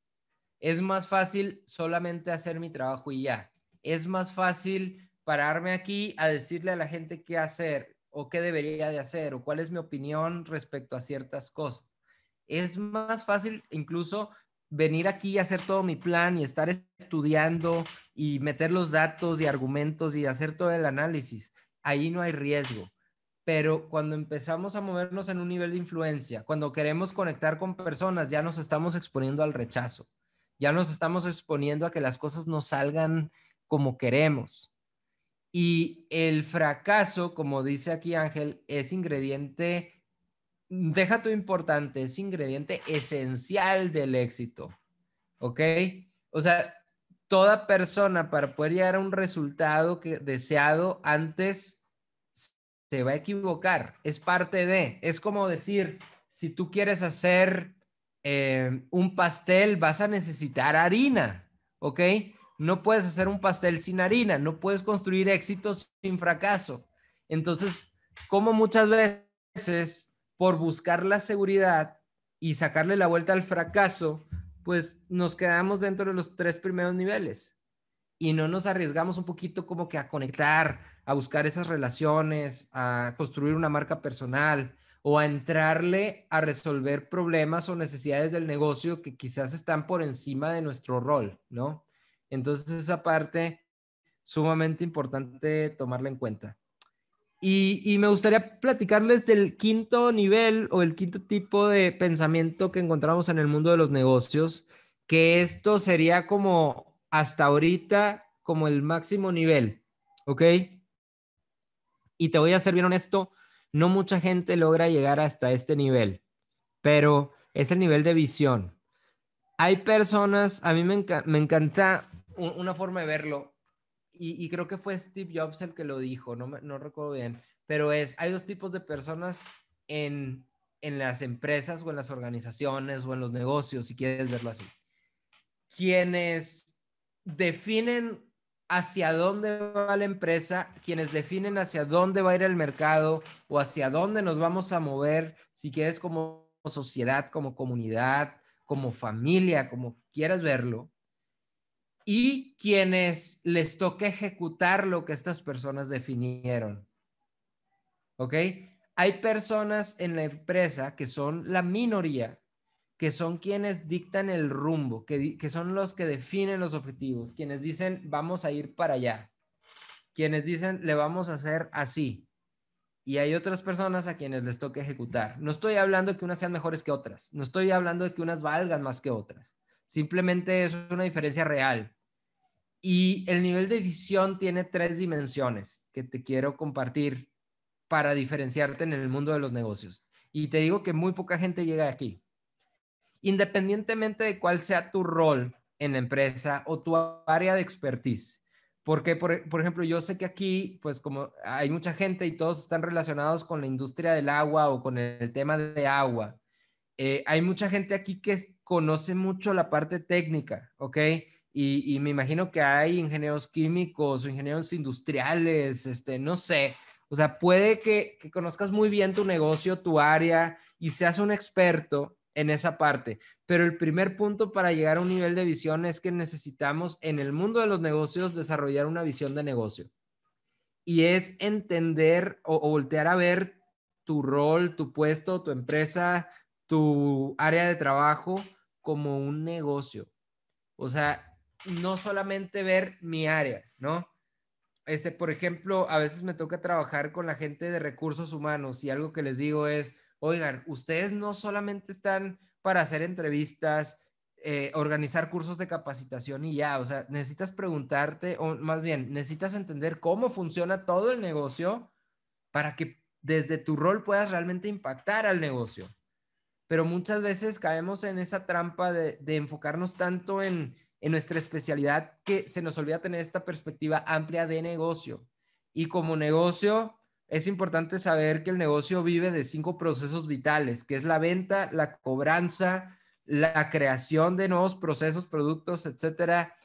Es más fácil solamente hacer mi trabajo y ya. Es más fácil pararme aquí a decirle a la gente qué hacer o qué debería de hacer o cuál es mi opinión respecto a ciertas cosas. Es más fácil incluso venir aquí y hacer todo mi plan y estar estudiando y meter los datos y argumentos y hacer todo el análisis ahí no hay riesgo. Pero cuando empezamos a movernos en un nivel de influencia, cuando queremos conectar con personas, ya nos estamos exponiendo al rechazo, ya nos estamos exponiendo a que las cosas no salgan como queremos. Y el fracaso, como dice aquí Ángel, es ingrediente, deja tu importante, es ingrediente esencial del éxito. ¿Ok? O sea, toda persona para poder llegar a un resultado que, deseado antes se va a equivocar. Es parte de, es como decir, si tú quieres hacer eh, un pastel, vas a necesitar harina, ¿ok? No puedes hacer un pastel sin harina, no puedes construir éxitos sin fracaso. Entonces, como muchas veces, por buscar la seguridad y sacarle la vuelta al fracaso, pues nos quedamos dentro de los tres primeros niveles y no nos arriesgamos un poquito como que a conectar, a buscar esas relaciones, a construir una marca personal o a entrarle a resolver problemas o necesidades del negocio que quizás están por encima de nuestro rol, ¿no? Entonces esa parte sumamente importante tomarla en cuenta. Y, me gustaría platicarles del quinto nivel o el quinto tipo de pensamiento que encontramos en el mundo de los negocios, que esto sería como hasta ahorita como el máximo nivel, ¿ok? Y te voy a ser bien honesto, no mucha gente logra llegar hasta este nivel, pero es el nivel de visión. Hay personas, a mí me encanta una forma de verlo, y, creo que fue Steve Jobs el que lo dijo, no, no recuerdo bien, pero es, hay dos tipos de personas en, en las empresas o en las organizaciones o en los negocios, si quieres verlo así, quienes definen hacia dónde va la empresa, quienes definen hacia dónde va a ir el mercado o hacia dónde nos vamos a mover, si quieres como sociedad, como comunidad, como familia, como quieras verlo, y quienes les toque ejecutar lo que estas personas definieron. ¿Ok? Hay personas en la empresa que son la minoría, que son quienes dictan el rumbo, que, que son los que definen los objetivos, quienes dicen vamos a ir para allá, quienes dicen le vamos a hacer así. Y hay otras personas a quienes les toca ejecutar. No estoy hablando de que unas sean mejores que otras, no estoy hablando de que unas valgan más que otras. Simplemente es una diferencia real y el nivel de visión tiene tres dimensiones que te quiero compartir para diferenciarte en el mundo de los negocios. Y te digo que muy poca gente llega aquí. Independientemente de cuál sea tu rol en la empresa o tu área de expertise. Porque, por, ejemplo, yo sé que aquí, pues como hay mucha gente y todos están relacionados con la industria del agua o con el tema de agua, eh, hay mucha gente aquí que conoce mucho la parte técnica, ¿ok? Y, me imagino que hay ingenieros químicos o ingenieros industriales, este, no sé. O sea, puede que, conozcas muy bien tu negocio, tu área y seas un experto en esa parte. Pero el primer punto para llegar a un nivel de visión es que necesitamos en el mundo de los negocios desarrollar una visión de negocio. Y es entender o, o voltear a ver tu rol, tu puesto, tu empresa, tu área de trabajo como un negocio. O sea, no solamente ver mi área, ¿no? Este, por ejemplo, a veces me toca trabajar con la gente de recursos humanos y algo que les digo es, oigan, ustedes no solamente están para hacer entrevistas, eh, organizar cursos de capacitación y ya, o sea, necesitas preguntarte, o más bien, necesitas entender cómo funciona todo el negocio para que desde tu rol puedas realmente impactar al negocio. Pero muchas veces caemos en esa trampa de enfocarnos tanto en, en nuestra especialidad que se nos olvida tener esta perspectiva amplia de negocio. Y como negocio, es importante saber que el negocio vive de cinco procesos vitales, que es la venta, la cobranza, la creación de nuevos procesos, productos, etcétera,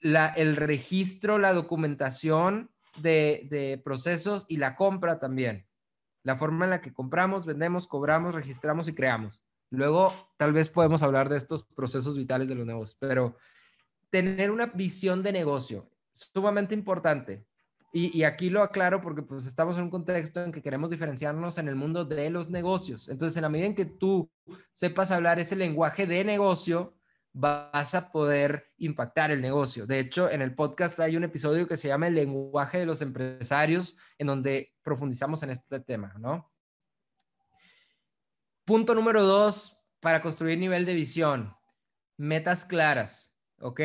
la, el registro, la documentación de, de procesos y la compra también. La forma en la que compramos, vendemos, cobramos, registramos y creamos. Luego, tal vez podemos hablar de estos procesos vitales de los negocios, pero tener una visión de negocio, sumamente importante. Y, aquí lo aclaro porque pues estamos en un contexto en que queremos diferenciarnos en el mundo de los negocios. Entonces, en la medida en que tú sepas hablar ese lenguaje de negocio, vas a poder impactar el negocio. De hecho, en el podcast hay un episodio que se llama El lenguaje de los empresarios, en donde profundizamos en este tema, ¿no? Punto número dos, para construir nivel de visión, metas claras. ¿ok?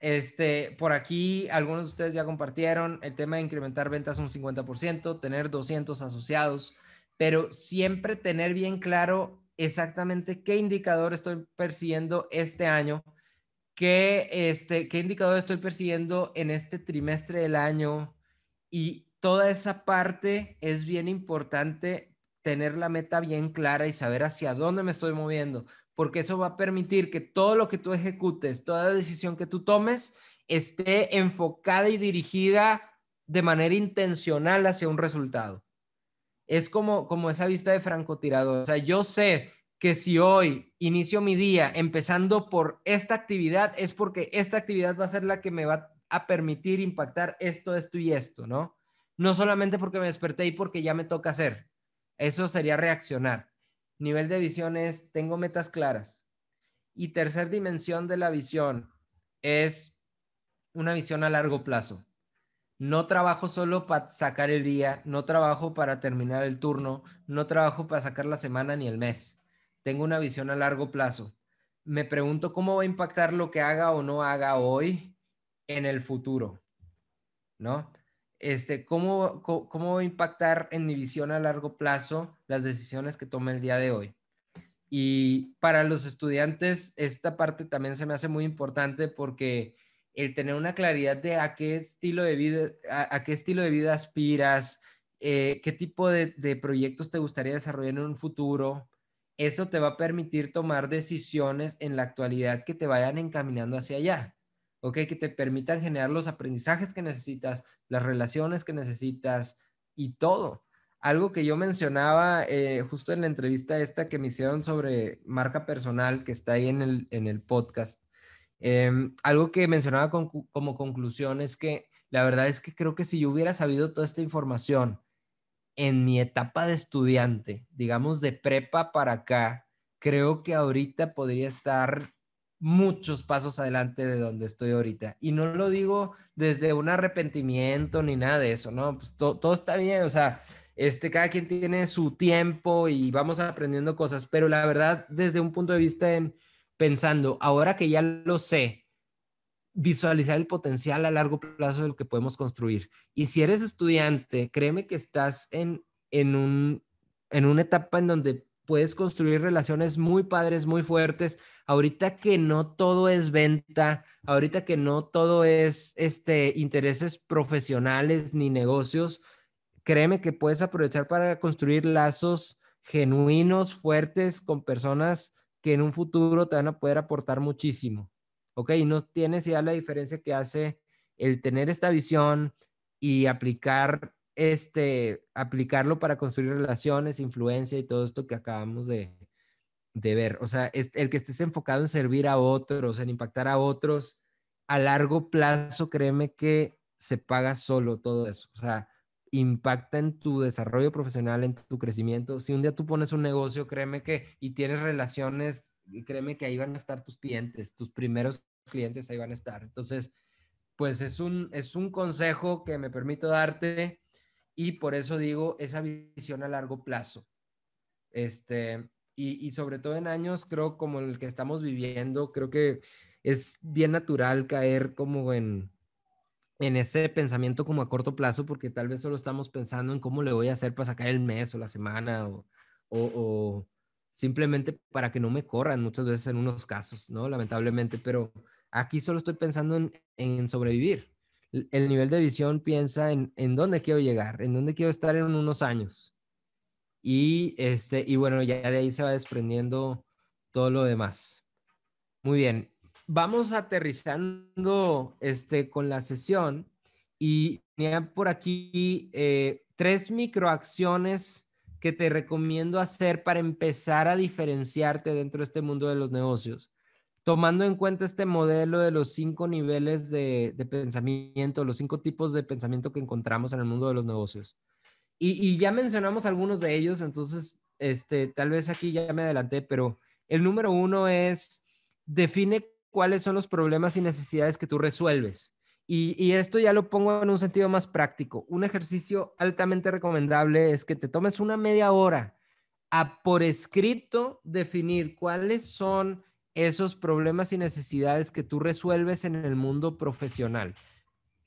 Este, por aquí algunos de ustedes ya compartieron el tema de incrementar ventas un 50%, tener 200 asociados, pero siempre tener bien claro exactamente qué indicador estoy persiguiendo este año, qué, este, qué indicador estoy persiguiendo en este trimestre del año y toda esa parte es bien importante tener la meta bien clara y saber hacia dónde me estoy moviendo, porque eso va a permitir que todo lo que tú ejecutes, toda decisión que tú tomes, esté enfocada y dirigida de manera intencional hacia un resultado. Es como, como esa vista de francotirador. O sea, yo sé que si hoy inicio mi día empezando por esta actividad, es porque esta actividad va a ser la que me va a permitir impactar esto, esto y esto, ¿no? No solamente porque me desperté y porque ya me toca hacer. Eso sería reaccionar. Nivel de visión es, tengo metas claras. Y tercer dimensión de la visión es una visión a largo plazo. No trabajo solo para sacar el día, no trabajo para terminar el turno, no trabajo para sacar la semana ni el mes. Tengo una visión a largo plazo. Me pregunto cómo va a impactar lo que haga o no haga hoy en el futuro, ¿no? este, ¿cómo, cómo va a impactar en mi visión a largo plazo las decisiones que tome el día de hoy? Y para los estudiantes, esta parte también se me hace muy importante porque el tener una claridad de a qué estilo de vida, qué estilo de vida aspiras, eh, qué tipo de, proyectos te gustaría desarrollar en un futuro, eso te va a permitir tomar decisiones en la actualidad que te vayan encaminando hacia allá. Que te permitan generar los aprendizajes que necesitas, las relaciones que necesitas y todo. Algo que yo mencionaba eh, justo en la entrevista esta que me hicieron sobre marca personal, que está ahí en el, en el podcast, em, algo que mencionaba como conclusión es que la verdad es que creo que si yo hubiera sabido toda esta información en mi etapa de estudiante, digamos de prepa para acá, creo que ahorita podría estar muchos pasos adelante de donde estoy ahorita. Y no lo digo desde un arrepentimiento ni nada de eso, ¿no? Pues todo está bien, o sea, este, cada quien tiene su tiempo y vamos aprendiendo cosas, pero la verdad, desde un punto de vista en pensando, ahora que ya lo sé, visualizar el potencial a largo plazo de lo que podemos construir. Y si eres estudiante, créeme que estás en, un, en una etapa en donde puedes construir relaciones muy padres, muy fuertes. Ahorita que no todo es venta, ahorita que no todo es este, intereses profesionales ni negocios, créeme que puedes aprovechar para construir lazos genuinos, fuertes, con personas que en un futuro te van a poder aportar muchísimo. ¿Ok? Y no tienes ya la diferencia que hace el tener esta visión y aplicar este, aplicarlo para construir relaciones, influencia y todo esto que acabamos de, de ver. O sea, el que estés enfocado en servir a otros, en impactar a otros, a largo plazo, créeme que se paga solo todo eso. O sea, impacta en tu desarrollo profesional, en tu crecimiento. Si un día tú pones un negocio, créeme que, y tienes relaciones, créeme que ahí van a estar tus clientes, tus primeros clientes ahí van a estar. Entonces, pues es un, es un consejo que me permito darte y por eso digo esa visión a largo plazo. Este, y, sobre todo en años, creo, como el que estamos viviendo, creo que es bien natural caer como en, en ese pensamiento como a corto plazo, porque tal vez solo estamos pensando en cómo le voy a hacer para sacar el mes o la semana o, simplemente para que no me corran muchas veces en unos casos, ¿no? Lamentablemente, pero aquí solo estoy pensando en sobrevivir, el nivel de visión piensa en, en dónde quiero llegar, en dónde quiero estar en unos años. Y, este, y bueno, ya de ahí se va desprendiendo todo lo demás. Muy bien, vamos aterrizando este, con la sesión y tenía por aquí eh, tres microacciones que te recomiendo hacer para empezar a diferenciarte dentro de este mundo de los negocios tomando en cuenta este modelo de los cinco niveles de, pensamiento, los cinco tipos de pensamiento que encontramos en el mundo de los negocios. Y, ya mencionamos algunos de ellos, entonces, este, tal vez aquí ya me adelanté, pero el número uno es, define cuáles son los problemas y necesidades que tú resuelves. Y, y esto ya lo pongo en un sentido más práctico. Un ejercicio altamente recomendable es que te tomes una media hora a por escrito definir cuáles son esos problemas y necesidades que tú resuelves en el mundo profesional.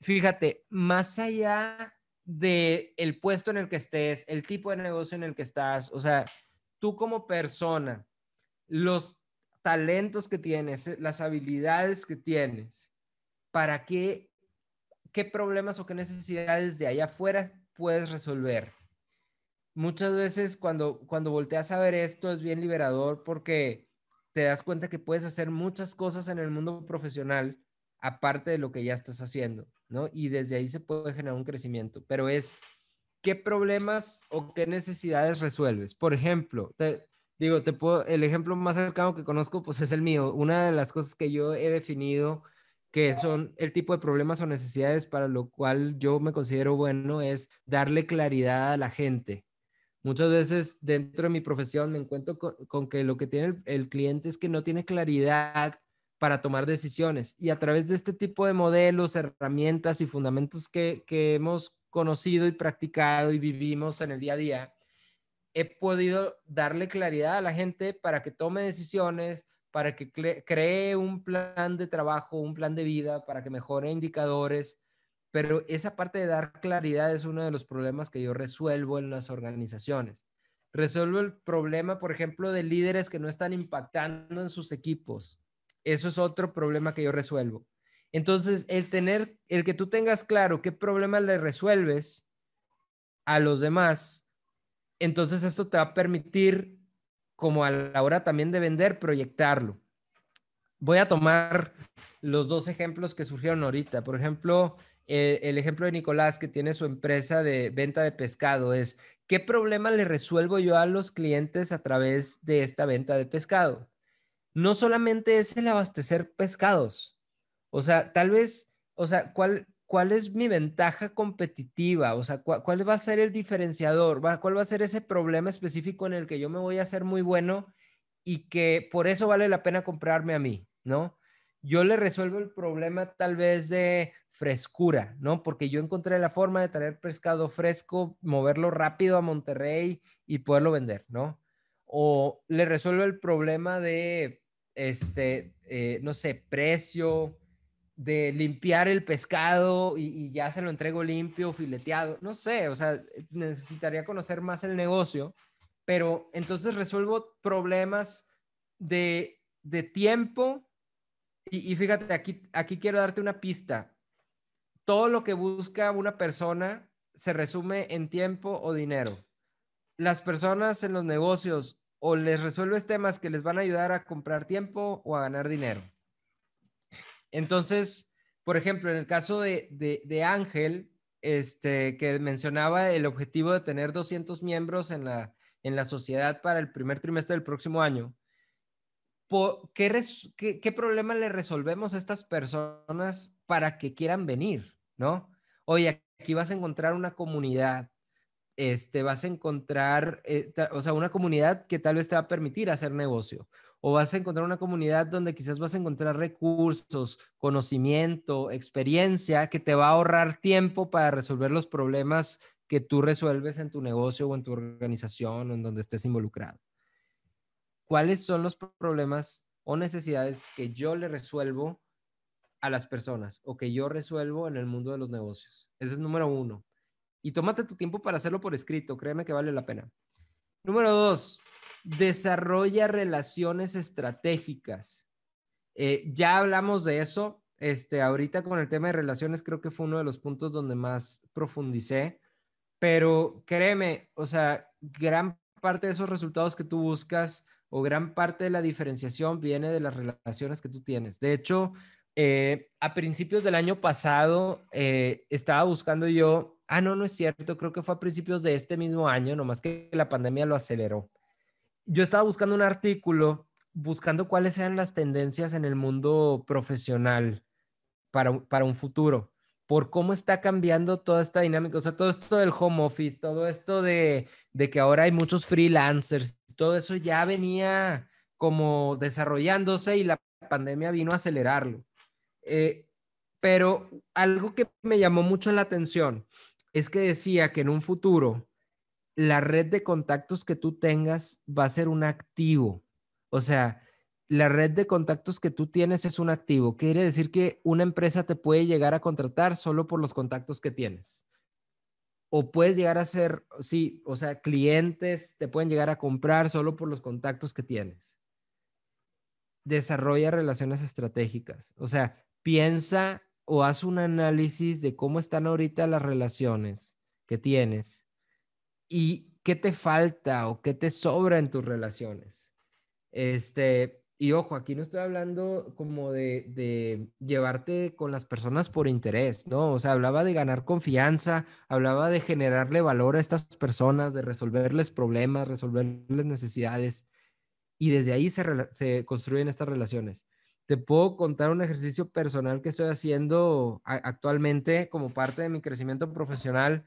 Fíjate, más allá de el puesto en el que estés, el tipo de negocio en el que estás, o sea, tú como persona, los talentos que tienes, eh, las habilidades que tienes, para qué, qué problemas o qué necesidades de allá afuera puedes resolver. Muchas veces cuando, cuando volteas a ver esto es bien liberador porque te das cuenta que puedes hacer muchas cosas en el mundo profesional aparte de lo que ya estás haciendo, ¿no? Y desde ahí se puede generar un crecimiento, pero es qué problemas o qué necesidades resuelves. Por ejemplo, digo, el ejemplo más cercano que conozco, pues es el mío. Una de las cosas que yo he definido que son el tipo de problemas o necesidades para lo cual yo me considero bueno es darle claridad a la gente, Muchas veces dentro de mi profesión me encuentro con, que lo que tiene el, cliente es que no tiene claridad para tomar decisiones y a través de este tipo de modelos, herramientas y fundamentos que, que hemos conocido y practicado y vivimos en el día a día, he podido darle claridad a la gente para que tome decisiones, para que cree un plan de trabajo, un plan de vida, para que mejore indicadores, pero esa parte de dar claridad es uno de los problemas que yo resuelvo en las organizaciones. Resuelvo el problema, por ejemplo, de líderes que no están impactando en sus equipos. Eso es otro problema que yo resuelvo. Entonces, el tener, el que tú tengas claro qué problema le resuelves a los demás, entonces esto te va a permitir, como a la hora también de vender, proyectarlo. Voy a tomar los dos ejemplos que surgieron ahorita. Por ejemplo, eh, el ejemplo de Nicolás que tiene su empresa de venta de pescado es, ¿qué problema le resuelvo yo a los clientes a través de esta venta de pescado? No solamente es el abastecer pescados, o sea, tal vez, o sea, ¿cuál, es mi ventaja competitiva? O sea, ¿cuál, va a ser el diferenciador? ¿Cuál va a ser ese problema específico en el que yo me voy a hacer muy bueno y que por eso vale la pena comprarme a mí, ¿no? yo le resuelvo el problema tal vez de frescura, ¿no? Porque yo encontré la forma de traer pescado fresco, moverlo rápido a Monterrey y poderlo vender, ¿no? O le resuelvo el problema de, este, eh, no sé, precio, de limpiar el pescado y, ya se lo entrego limpio, fileteado, no sé, o sea, necesitaría conocer más el negocio, pero entonces resuelvo problemas de, de tiempo, y, fíjate, aquí, aquí quiero darte una pista. Todo lo que busca una persona se resume en tiempo o dinero. Las personas en los negocios o les resuelves temas que les van a ayudar a comprar tiempo o a ganar dinero. Entonces, por ejemplo, en el caso de, de, de Ángel, este, que mencionaba el objetivo de tener 200 miembros en la, en la sociedad para el primer trimestre del próximo año, ¿qué, problema le resolvemos a estas personas para que quieran venir, ¿no? Oye, aquí vas a encontrar una comunidad, este, vas a encontrar, eh, o sea, una comunidad que tal vez te va a permitir hacer negocio, o vas a encontrar una comunidad donde quizás vas a encontrar recursos, conocimiento, experiencia que te va a ahorrar tiempo para resolver los problemas que tú resuelves en tu negocio o en tu organización o en donde estés involucrado cuáles son los problemas o necesidades que yo le resuelvo a las personas o que yo resuelvo en el mundo de los negocios. Ese es número uno. Y tómate tu tiempo para hacerlo por escrito, créeme que vale la pena. Número dos, desarrolla relaciones estratégicas. Eh, ya hablamos de eso, este, ahorita con el tema de relaciones creo que fue uno de los puntos donde más profundicé, pero créeme, o sea, gran parte de esos resultados que tú buscas o gran parte de la diferenciación viene de las relaciones que tú tienes. De hecho, eh, a principios del año pasado eh, estaba buscando yo, ah, no, no es cierto, creo que fue a principios de este mismo año, nomás que la pandemia lo aceleró. Yo estaba buscando un artículo buscando cuáles eran las tendencias en el mundo profesional para, un futuro, por cómo está cambiando toda esta dinámica, o sea, todo esto del home office, todo esto de, de que ahora hay muchos freelancers todo eso ya venía como desarrollándose y la pandemia vino a acelerarlo. Eh, pero algo que me llamó mucho la atención es que decía que en un futuro la red de contactos que tú tengas va a ser un activo. O sea, la red de contactos que tú tienes es un activo. Quiere decir que una empresa te puede llegar a contratar solo por los contactos que tienes o puedes llegar a ser, sí, o sea, clientes te pueden llegar a comprar solo por los contactos que tienes. Desarrolla relaciones estratégicas, o sea, piensa o haz un análisis de cómo están ahorita las relaciones que tienes y qué te falta o qué te sobra en tus relaciones. Este, y ojo, aquí no estoy hablando como de, llevarte con las personas por interés, ¿no? O sea, hablaba de ganar confianza, hablaba de generarle valor a estas personas, de resolverles problemas, resolverles necesidades. Y desde ahí se, se construyen estas relaciones. Te puedo contar un ejercicio personal que estoy haciendo actualmente como parte de mi crecimiento profesional.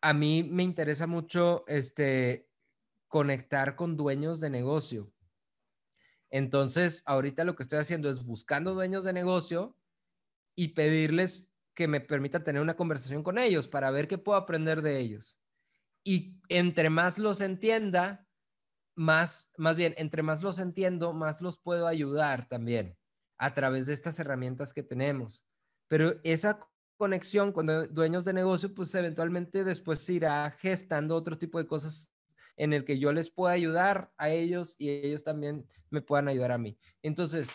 A mí me interesa mucho este, conectar con dueños de negocio entonces, ahorita lo que estoy haciendo es buscando dueños de negocio y pedirles que me permita tener una conversación con ellos para ver qué puedo aprender de ellos. Y entre más los entienda, más, más bien, entre más los entiendo, más los puedo ayudar también a través de estas herramientas que tenemos. Pero esa conexión con dueños de negocio, pues eventualmente después se irá gestando otro tipo de cosas en el que yo les pueda ayudar a ellos y ellos también me puedan ayudar a mí. Entonces,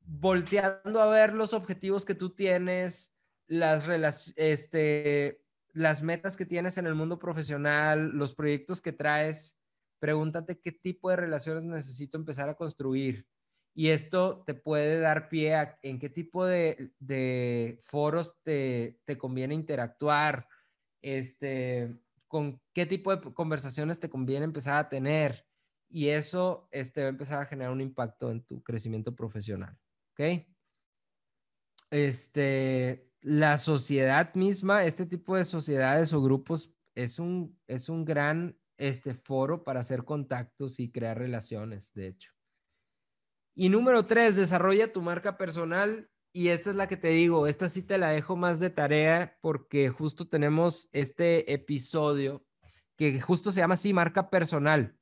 volteando a ver los objetivos que tú tienes, las, este, las metas que tienes en el mundo profesional, los proyectos que traes, pregúntate qué tipo de relaciones necesito empezar a construir. Y esto te puede dar pie a en qué tipo de, foros te, te, conviene interactuar, este, con qué tipo de conversaciones te conviene empezar a tener y eso este, va a empezar a generar un impacto en tu crecimiento profesional. ¿Ok? Este, la sociedad misma, este tipo de sociedades o grupos es un, es un gran este, foro para hacer contactos y crear relaciones, de hecho. Y número tres, desarrolla tu marca personal y esta es la que te digo, esta sí te la dejo más de tarea porque justo tenemos este episodio que justo se llama así, marca personal.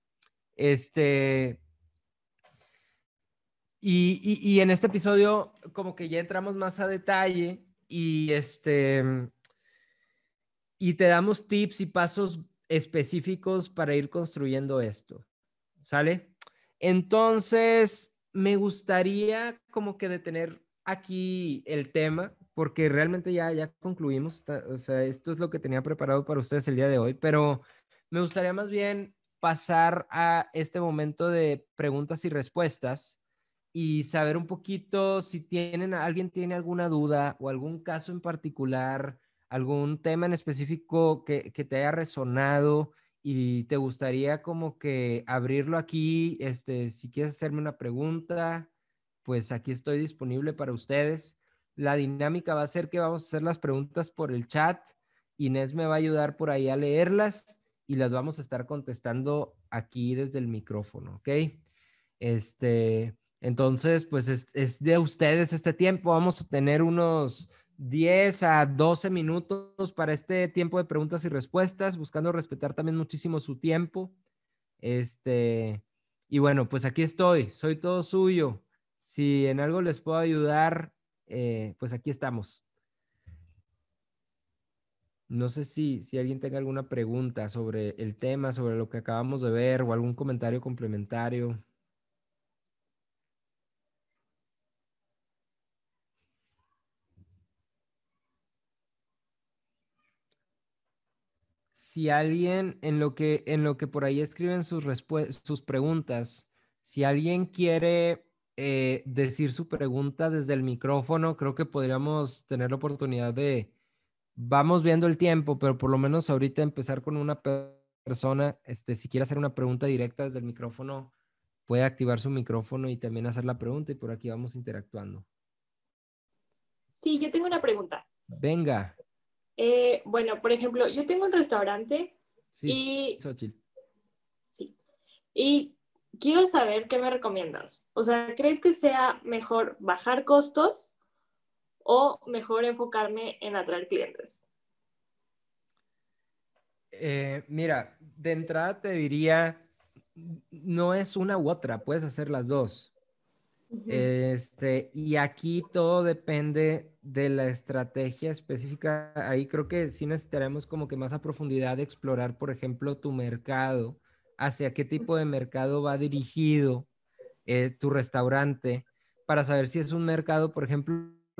Este, y, en este episodio como que ya entramos más a detalle y este y te damos tips y pasos específicos para ir construyendo esto. ¿Sale? Entonces, me gustaría como que detener aquí el tema, porque realmente ya, ya concluimos, o sea, esto es lo que tenía preparado para ustedes el día de hoy, pero me gustaría más bien pasar a este momento de preguntas y respuestas y saber un poquito si tienen, alguien tiene alguna duda o algún caso en particular, algún tema en específico que, te haya resonado y te gustaría como que abrirlo aquí, este, si quieres hacerme una pregunta pues aquí estoy disponible para ustedes. La dinámica va a ser que vamos a hacer las preguntas por el chat. Inés me va a ayudar por ahí a leerlas y las vamos a estar contestando aquí desde el micrófono, ¿ok? Este, entonces, pues es, de ustedes este tiempo. Vamos a tener unos 10 a 12 minutos para este tiempo de preguntas y respuestas, buscando respetar también muchísimo su tiempo. Este, y bueno, pues aquí estoy, soy todo suyo. Si en algo les puedo ayudar, eh, pues aquí estamos. No sé si, si alguien tenga alguna pregunta sobre el tema, sobre lo que acabamos de ver o algún comentario complementario. si alguien en lo que en lo que por ahí escriben sus sus preguntas, si alguien quiere eh, decir su pregunta desde el micrófono, creo que podríamos tener la oportunidad de, vamos viendo el tiempo, pero por lo menos ahorita empezar con una persona, este, si quiere hacer una pregunta directa desde el micrófono, puede activar su micrófono y también hacer la pregunta y por aquí vamos interactuando. Sí, yo tengo una pregunta. Venga. Eh, bueno, por ejemplo, yo tengo un restaurante sí, y... Xochitl. Sí. Y quiero saber qué me recomiendas. O sea, ¿crees que sea mejor bajar costos o mejor enfocarme en atraer clientes? Eh, mira, de entrada te diría, no es una u otra, puedes hacer las dos. Este, y aquí todo depende de la estrategia específica. Ahí creo que sí necesitaremos como que más a profundidad explorar, por ejemplo, tu mercado hacia qué tipo de mercado va dirigido eh, tu restaurante para saber si es un mercado, por ejemplo,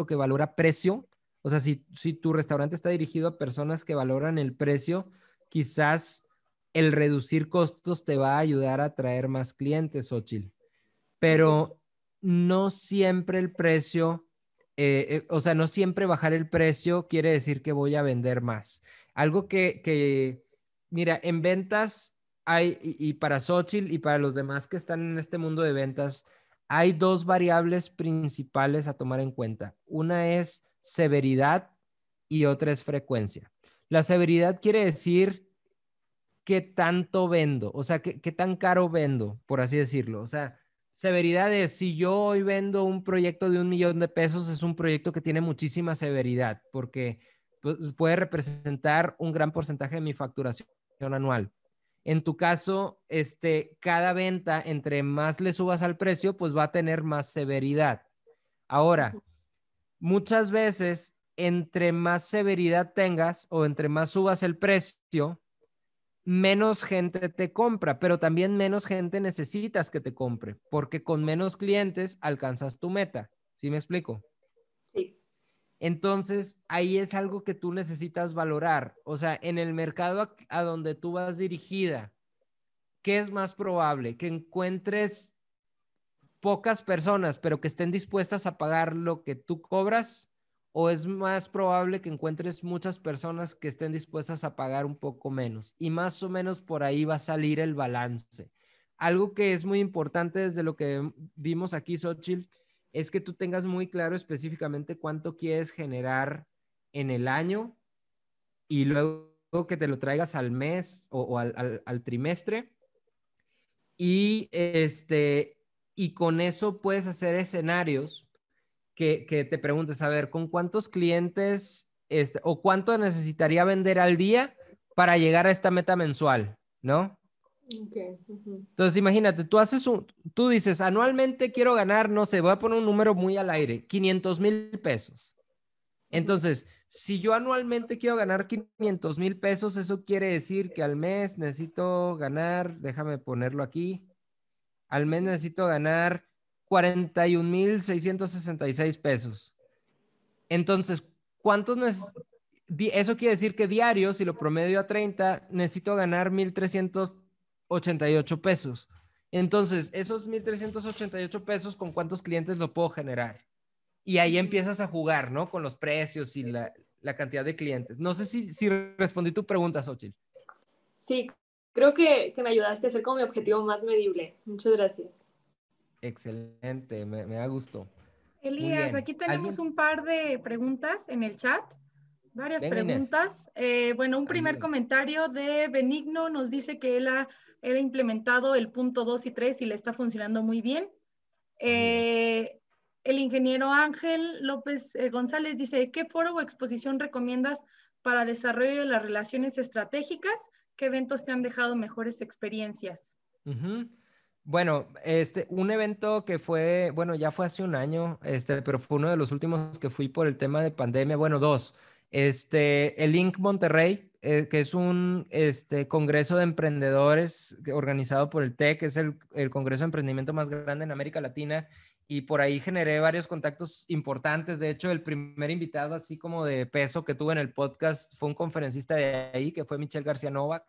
que valora precio. O sea, si, si tu restaurante está dirigido a personas que valoran el precio, quizás el reducir costos te va a ayudar a atraer más clientes, Ochil. Pero no siempre el precio, eh, eh, o sea, no siempre bajar el precio quiere decir que voy a vender más. Algo que, que mira, en ventas y para Xochitl y para los demás que están en este mundo de ventas, hay dos variables principales a tomar en cuenta. Una es severidad y otra es frecuencia. La severidad quiere decir qué tanto vendo, o sea, qué, qué tan caro vendo, por así decirlo. O sea, severidad es si yo hoy vendo un proyecto de un millón de pesos, es un proyecto que tiene muchísima severidad porque pues, puede representar un gran porcentaje de mi facturación anual. En tu caso, este, cada venta, entre más le subas al precio, pues va a tener más severidad. Ahora, muchas veces, entre más severidad tengas o entre más subas el precio, menos gente te compra, pero también menos gente necesitas que te compre, porque con menos clientes alcanzas tu meta. ¿Sí me explico? Entonces, ahí es algo que tú necesitas valorar. O sea, en el mercado a, donde tú vas dirigida, ¿qué es más probable? Que encuentres pocas personas, pero que estén dispuestas a pagar lo que tú cobras, o es más probable que encuentres muchas personas que estén dispuestas a pagar un poco menos. Y más o menos por ahí va a salir el balance. Algo que es muy importante desde lo que vimos aquí, Xochitl, es que tú tengas muy claro específicamente cuánto quieres generar en el año y luego que te lo traigas al mes o, al, trimestre. Y, este, y con eso puedes hacer escenarios que, te preguntes, a ver, ¿con cuántos clientes este, o cuánto necesitaría vender al día para llegar a esta meta mensual? ¿No? Entonces, imagínate, tú haces un, tú dices, anualmente quiero ganar, no sé, voy a poner un número muy al aire, 500 mil pesos. Entonces, si yo anualmente quiero ganar 500 mil pesos, eso quiere decir que al mes necesito ganar, déjame ponerlo aquí, al mes necesito ganar 41 mil 666 pesos. Entonces, ¿cuántos necesito? Eso quiere decir que diario, si lo promedio a 30, necesito ganar 1,300 88 pesos. Entonces, esos 1.388 pesos, ¿con cuántos clientes lo puedo generar? Y ahí empiezas a jugar, ¿no? Con los precios y la, cantidad de clientes. No sé si, respondí tu pregunta, Xochitl. Sí, creo que, me ayudaste a hacer como mi objetivo más medible. Muchas gracias. Excelente, me, da gusto. Elías, aquí tenemos un par de preguntas en el chat. Varias preguntas. Eh, bueno, un primer comentario de Benigno nos dice que él ha ha implementado el punto 2 y 3 y le está funcionando muy bien. Eh, el ingeniero Ángel López eh, González dice, ¿qué foro o exposición recomiendas para desarrollo de las relaciones estratégicas? ¿Qué eventos te han dejado mejores experiencias? Bueno, este, un evento que fue, bueno, ya fue hace un año, este, pero fue uno de los últimos que fui por el tema de pandemia, bueno, dos. Este, el Inc. Monterrey, eh, que es un este, congreso de emprendedores organizado por el TEC, es el, el, congreso de emprendimiento más grande en América Latina, y por ahí generé varios contactos importantes. De hecho, el primer invitado, así como de peso que tuve en el podcast, fue un conferencista de ahí, que fue Michel García Novak.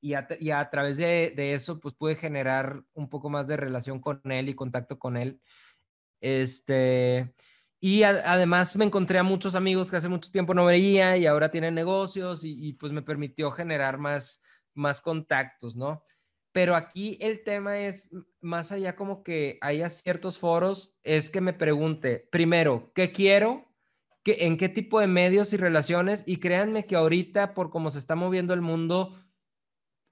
Y a, través de, de eso, pues pude generar un poco más de relación con él y contacto con él. Este, y además me encontré a muchos amigos que hace mucho tiempo no veía y ahora tienen negocios y, pues me permitió generar más, más contactos, ¿no? Pero aquí el tema es, más allá como que haya ciertos foros, es que me pregunte, primero, ¿qué quiero? ¿En qué tipo de medios y relaciones? Y créanme que ahorita, por cómo se está moviendo el mundo,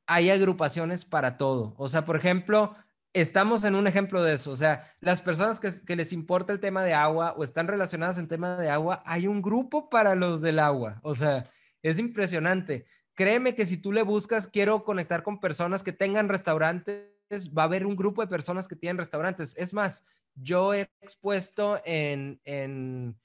hay agrupaciones para todo. O sea, por ejemplo, estamos en un ejemplo de eso. O sea, las personas que, les importa el tema de agua o están relacionadas en tema de agua, hay un grupo para los del agua. O sea, es impresionante. Créeme que si tú le buscas, quiero conectar con personas que tengan restaurantes, va a haber un grupo de personas que tienen restaurantes. Es más, yo he expuesto en, en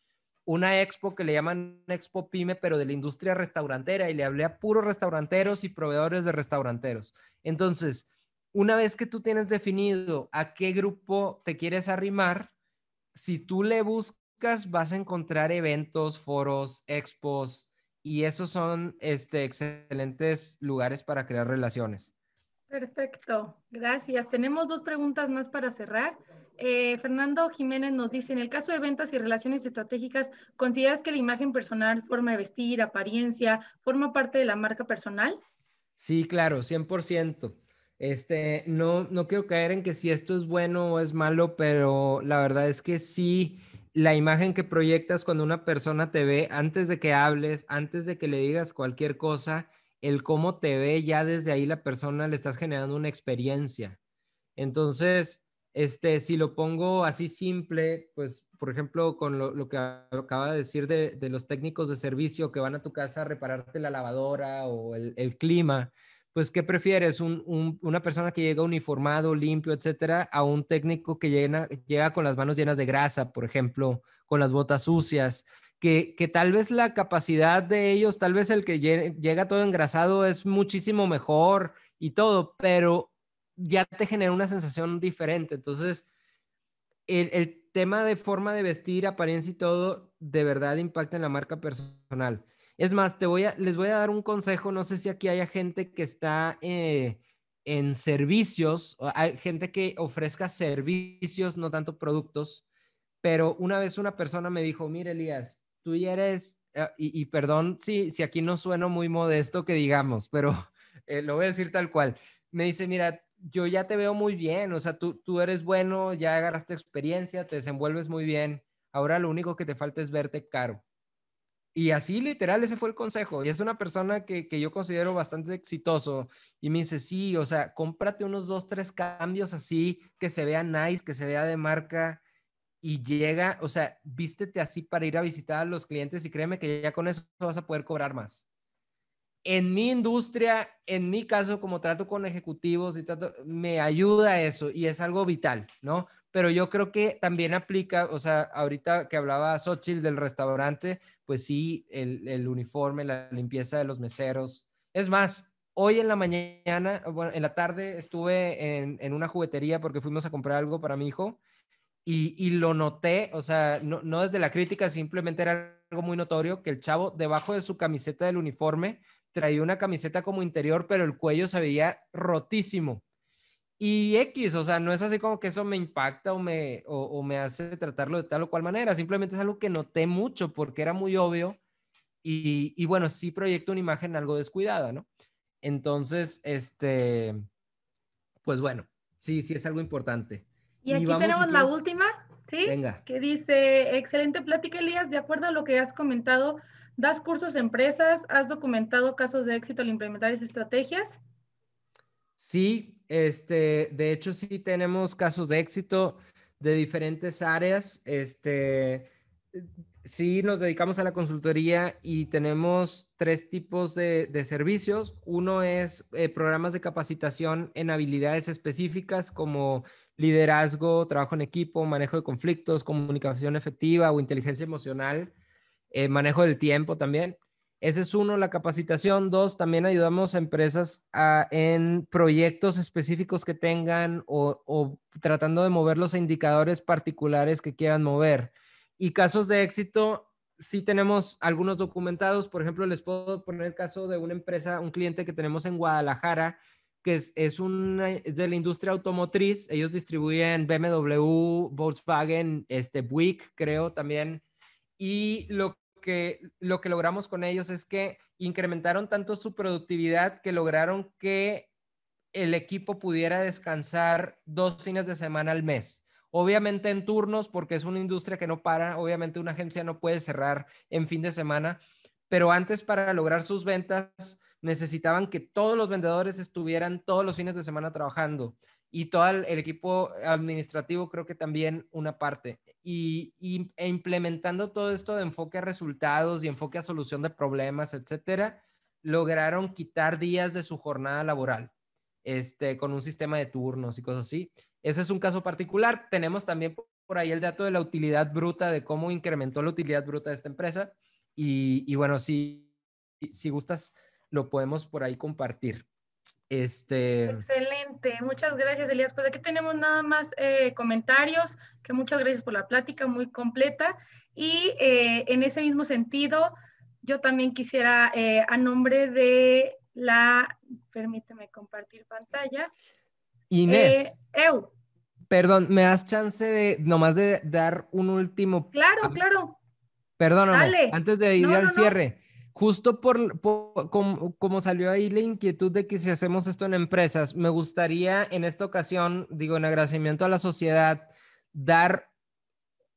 una expo que le llaman Expo Pyme, pero de la industria restaurantera, y le hablé a puros restauranteros y proveedores de restauranteros. Entonces, una vez que tú tienes definido a qué grupo te quieres arrimar, si tú le buscas, vas a encontrar eventos, foros, expos, y esos son este, excelentes lugares para crear relaciones. Perfecto, gracias. Tenemos dos preguntas más para cerrar. Eh, Fernando Jiménez nos dice, en el caso de ventas y relaciones estratégicas, ¿consideras que la imagen personal, forma de vestir, apariencia, forma parte de la marca personal? Sí, claro, 100%. Este, no, no quiero caer en que si esto es bueno o es malo, pero la verdad es que sí, la imagen que proyectas cuando una persona te ve, antes de que hables, antes de que le digas cualquier cosa, el cómo te ve, ya desde ahí la persona le estás generando una experiencia. Entonces, este, si lo pongo así simple, pues, por ejemplo, con lo, que acaba de decir de, los técnicos de servicio que van a tu casa a repararte la lavadora o el clima, pues ¿qué prefieres? una persona que llega uniformado, limpio, etcétera, a un técnico que llega con las manos llenas de grasa, por ejemplo, con las botas sucias, que, tal vez la capacidad de ellos, tal vez el que llega todo engrasado es muchísimo mejor y todo, pero ya te genera una sensación diferente. Entonces, el tema de forma de vestir, apariencia y todo, de verdad impacta en la marca personal. Es más, te voy a, les voy a dar un consejo. No sé si aquí haya gente que está eh, en servicios, hay gente que ofrezca servicios, no tanto productos. Pero una vez una persona me dijo, mira, Elías, tú ya eres, eh, y, y, perdón si, si aquí no sueno muy modesto que digamos, pero eh, lo voy a decir tal cual. Me dice, mira, yo ya te veo muy bien, o sea, tú, tú eres bueno, ya agarraste experiencia, te desenvuelves muy bien. Ahora lo único que te falta es verte caro. Y así literal, ese fue el consejo. Y es una persona que, que, yo considero bastante exitoso. Y me dice, sí, o sea, cómprate unos dos, tres cambios así, que se vea nice, que se vea de marca. Y llega, o sea, vístete así para ir a visitar a los clientes y créeme que ya con eso vas a poder cobrar más en mi industria, en mi caso, como trato con ejecutivos y trato, me ayuda eso y es algo vital, ¿no? Pero yo creo que también aplica, o sea, ahorita que hablaba Xochitl del restaurante, pues sí, el, uniforme, la limpieza de los meseros. Es más, hoy en la mañana, bueno, en la tarde estuve en, una juguetería porque fuimos a comprar algo para mi hijo y, lo noté, o sea, no desde la crítica, simplemente era algo muy notorio que el chavo debajo de su camiseta del uniforme traía una camiseta como interior, pero el cuello se veía rotísimo. Y X, o sea, no es así como que eso me impacta o me, me hace tratarlo de tal o cual manera, simplemente es algo que noté mucho porque era muy obvio y, bueno, sí proyecto una imagen algo descuidada, ¿no? Entonces, este, pues bueno, sí, sí es algo importante. Y aquí tenemos la última, ¿sí? Venga. Que dice, excelente plática, Elías, de acuerdo a lo que has comentado das cursos a empresas, has documentado casos de éxito al implementar esas estrategias. Sí, este, de hecho sí tenemos casos de éxito de diferentes áreas. Este, sí nos dedicamos a la consultoría y tenemos tres tipos de, servicios. Uno es eh, programas de capacitación en habilidades específicas como liderazgo, trabajo en equipo, manejo de conflictos, comunicación efectiva o inteligencia emocional. Eh, manejo del tiempo también. Ese es uno, la capacitación. Dos, también ayudamos a empresas en proyectos específicos que tengan o, tratando de mover los indicadores particulares que quieran mover. Y casos de éxito, sí tenemos algunos documentados. Por ejemplo, les puedo poner el caso de una empresa, un cliente que tenemos en Guadalajara, que es, una, de la industria automotriz. Ellos distribuyen BMW, Volkswagen, este, Buick, creo también y lo que, lo que logramos con ellos es que incrementaron tanto su productividad que lograron que el equipo pudiera descansar dos fines de semana al mes. Obviamente en turnos, porque es una industria que no para, obviamente una agencia no puede cerrar en fin de semana, pero antes para lograr sus ventas necesitaban que todos los vendedores estuvieran todos los fines de semana trabajando y todo el equipo administrativo creo que también una parte. Y, e implementando todo esto de enfoque a resultados y enfoque a solución de problemas, etcétera, lograron quitar días de su jornada laboral este, con un sistema de turnos y cosas así. Ese es un caso particular. Tenemos también por ahí el dato de la utilidad bruta, de cómo incrementó la utilidad bruta de esta empresa. Y, y bueno, si, si gustas, lo podemos por ahí compartir. Este, Excelente, muchas gracias Elías. Pues aquí tenemos nada más eh, comentarios, que muchas gracias por la plática muy completa. Y eh, en ese mismo sentido, yo también quisiera, eh, a nombre de la, permíteme compartir pantalla. Inés. Perdón, ¿me das chance de nomás de dar un último? Claro, claro. Perdón, Dale. antes de ir al cierre. Justo por, como, salió ahí la inquietud de que si hacemos esto en empresas, me gustaría en esta ocasión, digo, en agradecimiento a la sociedad, dar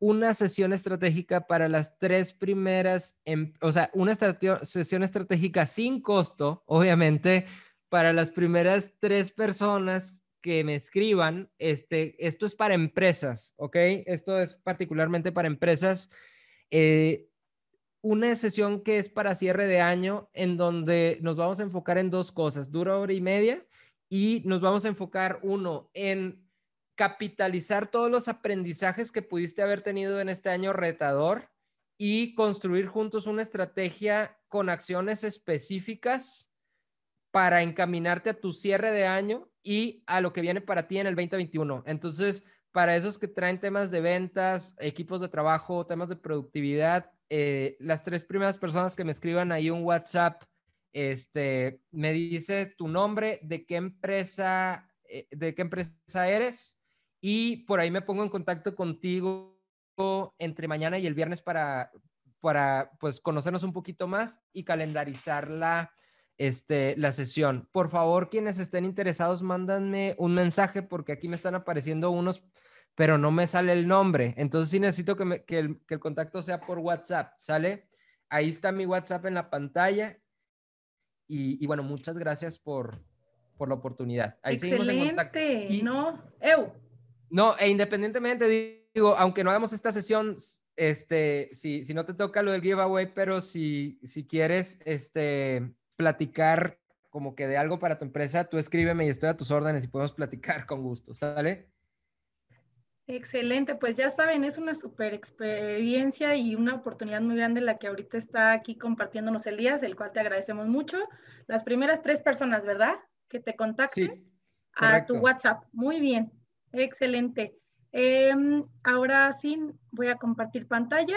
una sesión estratégica para las tres primeras, em, o sea, una sesión estratégica sin costo, obviamente, para las primeras tres personas que me escriban, este, esto es para empresas, ¿ok? Esto es particularmente para empresas. Eh, una sesión que es para cierre de año en donde nos vamos a enfocar en dos cosas, dura hora y media y nos vamos a enfocar uno en capitalizar todos los aprendizajes que pudiste haber tenido en este año retador y construir juntos una estrategia con acciones específicas para encaminarte a tu cierre de año y a lo que viene para ti en el 2021. Entonces, para esos que traen temas de ventas, equipos de trabajo, temas de productividad, eh, las tres primeras personas que me escriban ahí un WhatsApp, este, me dice tu nombre, de qué empresa, eh, de qué empresa eres y por ahí me pongo en contacto contigo entre mañana y el viernes para, para pues conocernos un poquito más y calendarizar la, este, la sesión. Por favor, quienes estén interesados, mándanme un mensaje porque aquí me están apareciendo unos pero no me sale el nombre. Entonces sí necesito que, el, contacto sea por WhatsApp, ¿sale? Ahí está mi WhatsApp en la pantalla. Y, bueno, muchas gracias por, la oportunidad. Ahí Excelente. no, eu. No, e independientemente, digo, aunque no hagamos esta sesión, este, si, si no te toca lo del giveaway, pero si, si quieres este, platicar como que de algo para tu empresa, tú escríbeme y estoy a tus órdenes y podemos platicar con gusto, ¿sale? Excelente, pues ya saben, es una super experiencia y una oportunidad muy grande la que ahorita está aquí compartiéndonos Elías, el cual te agradecemos mucho. Las primeras tres personas, ¿verdad? Que te contacten a tu WhatsApp. Muy bien, excelente. Em, ahora sí, voy a compartir pantalla.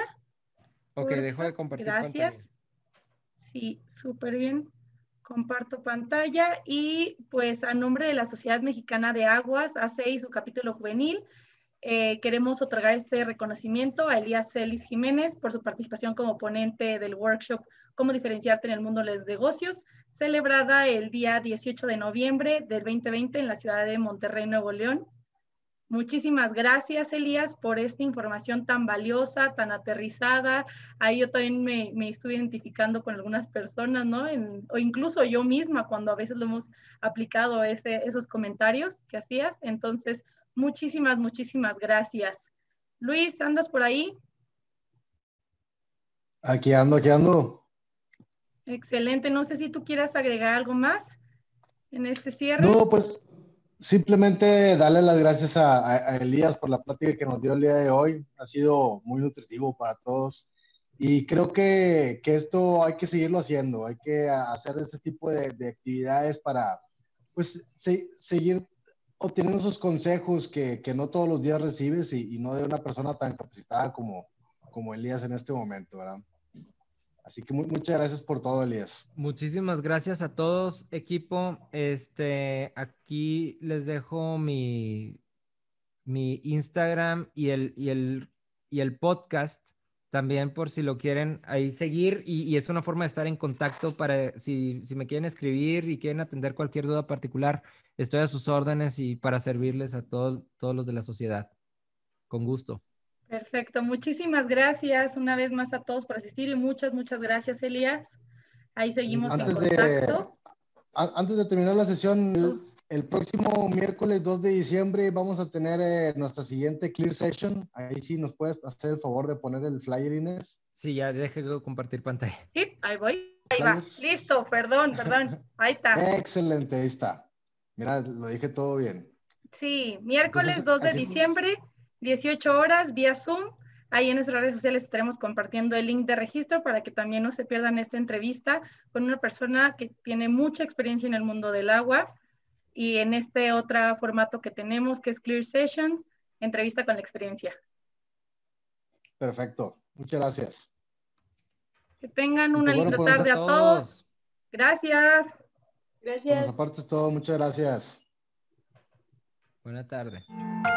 Ok, dejo de compartir Gracias. Sí, súper bien. Comparto pantalla y pues a nombre de la Sociedad Mexicana de Aguas, ACE y su capítulo juvenil, eh, queremos otorgar este reconocimiento a Elías Celis Jiménez por su participación como ponente del workshop Cómo diferenciarte en el mundo de los negocios, celebrada el día 18 de noviembre del 2020 en la ciudad de Monterrey, Nuevo León. Muchísimas gracias, Elías, por esta información tan valiosa, tan aterrizada. Ahí yo también me, me estuve identificando con algunas personas, ¿no? o incluso yo misma, cuando a veces lo hemos aplicado, esos comentarios que hacías. Entonces, Muchísimas, muchísimas gracias. Luis, ¿andas por ahí? Aquí ando, aquí ando. Excelente. No sé si tú quieras agregar algo más en este cierre. No, pues simplemente darle las gracias a, Elías por la plática que nos dio el día de hoy. Ha sido muy nutritivo para todos. Y creo que, esto hay que seguirlo haciendo, hay que hacer ese tipo de, actividades para pues, seguir tienen esos consejos que, que, no todos los días recibes y, no de una persona tan capacitada como, como Elías en este momento, ¿verdad? Así que muchas gracias por todo, Elías. Muchísimas gracias a todos, equipo. Este, aquí les dejo mi, mi Instagram y el, y el, y el podcast también por si lo quieren ahí seguir y, es una forma de estar en contacto para si, me quieren escribir y quieren atender cualquier duda particular, estoy a sus órdenes y para servirles a todos, todos los de la sociedad. Con gusto. Perfecto, muchísimas gracias una vez más a todos por asistir y muchas, muchas gracias Elías. Ahí seguimos en contacto. De, antes de terminar la sesión... El próximo miércoles 2 de diciembre vamos a tener eh, nuestra siguiente Clear Session. Ahí sí nos puedes hacer el favor de poner el flyer, Inés. Sí, ya de compartir pantalla. Sí, ahí voy. Ahí va. Listo, perdón, perdón. Ahí está. Excelente, ahí está. Mira, lo dije todo bien. Sí, miércoles 2 de diciembre, 18 horas, vía Zoom. Ahí en nuestras redes sociales estaremos compartiendo el link de registro para que también no se pierdan esta entrevista con una persona que tiene mucha experiencia en el mundo del agua y en este otro formato que tenemos, que es Clear Sessions, entrevista con la experiencia. Perfecto, muchas gracias. Que tengan una pues linda pues, tarde a todos. Gracias. Gracias. Por es todo, muchas gracias. Buena tarde.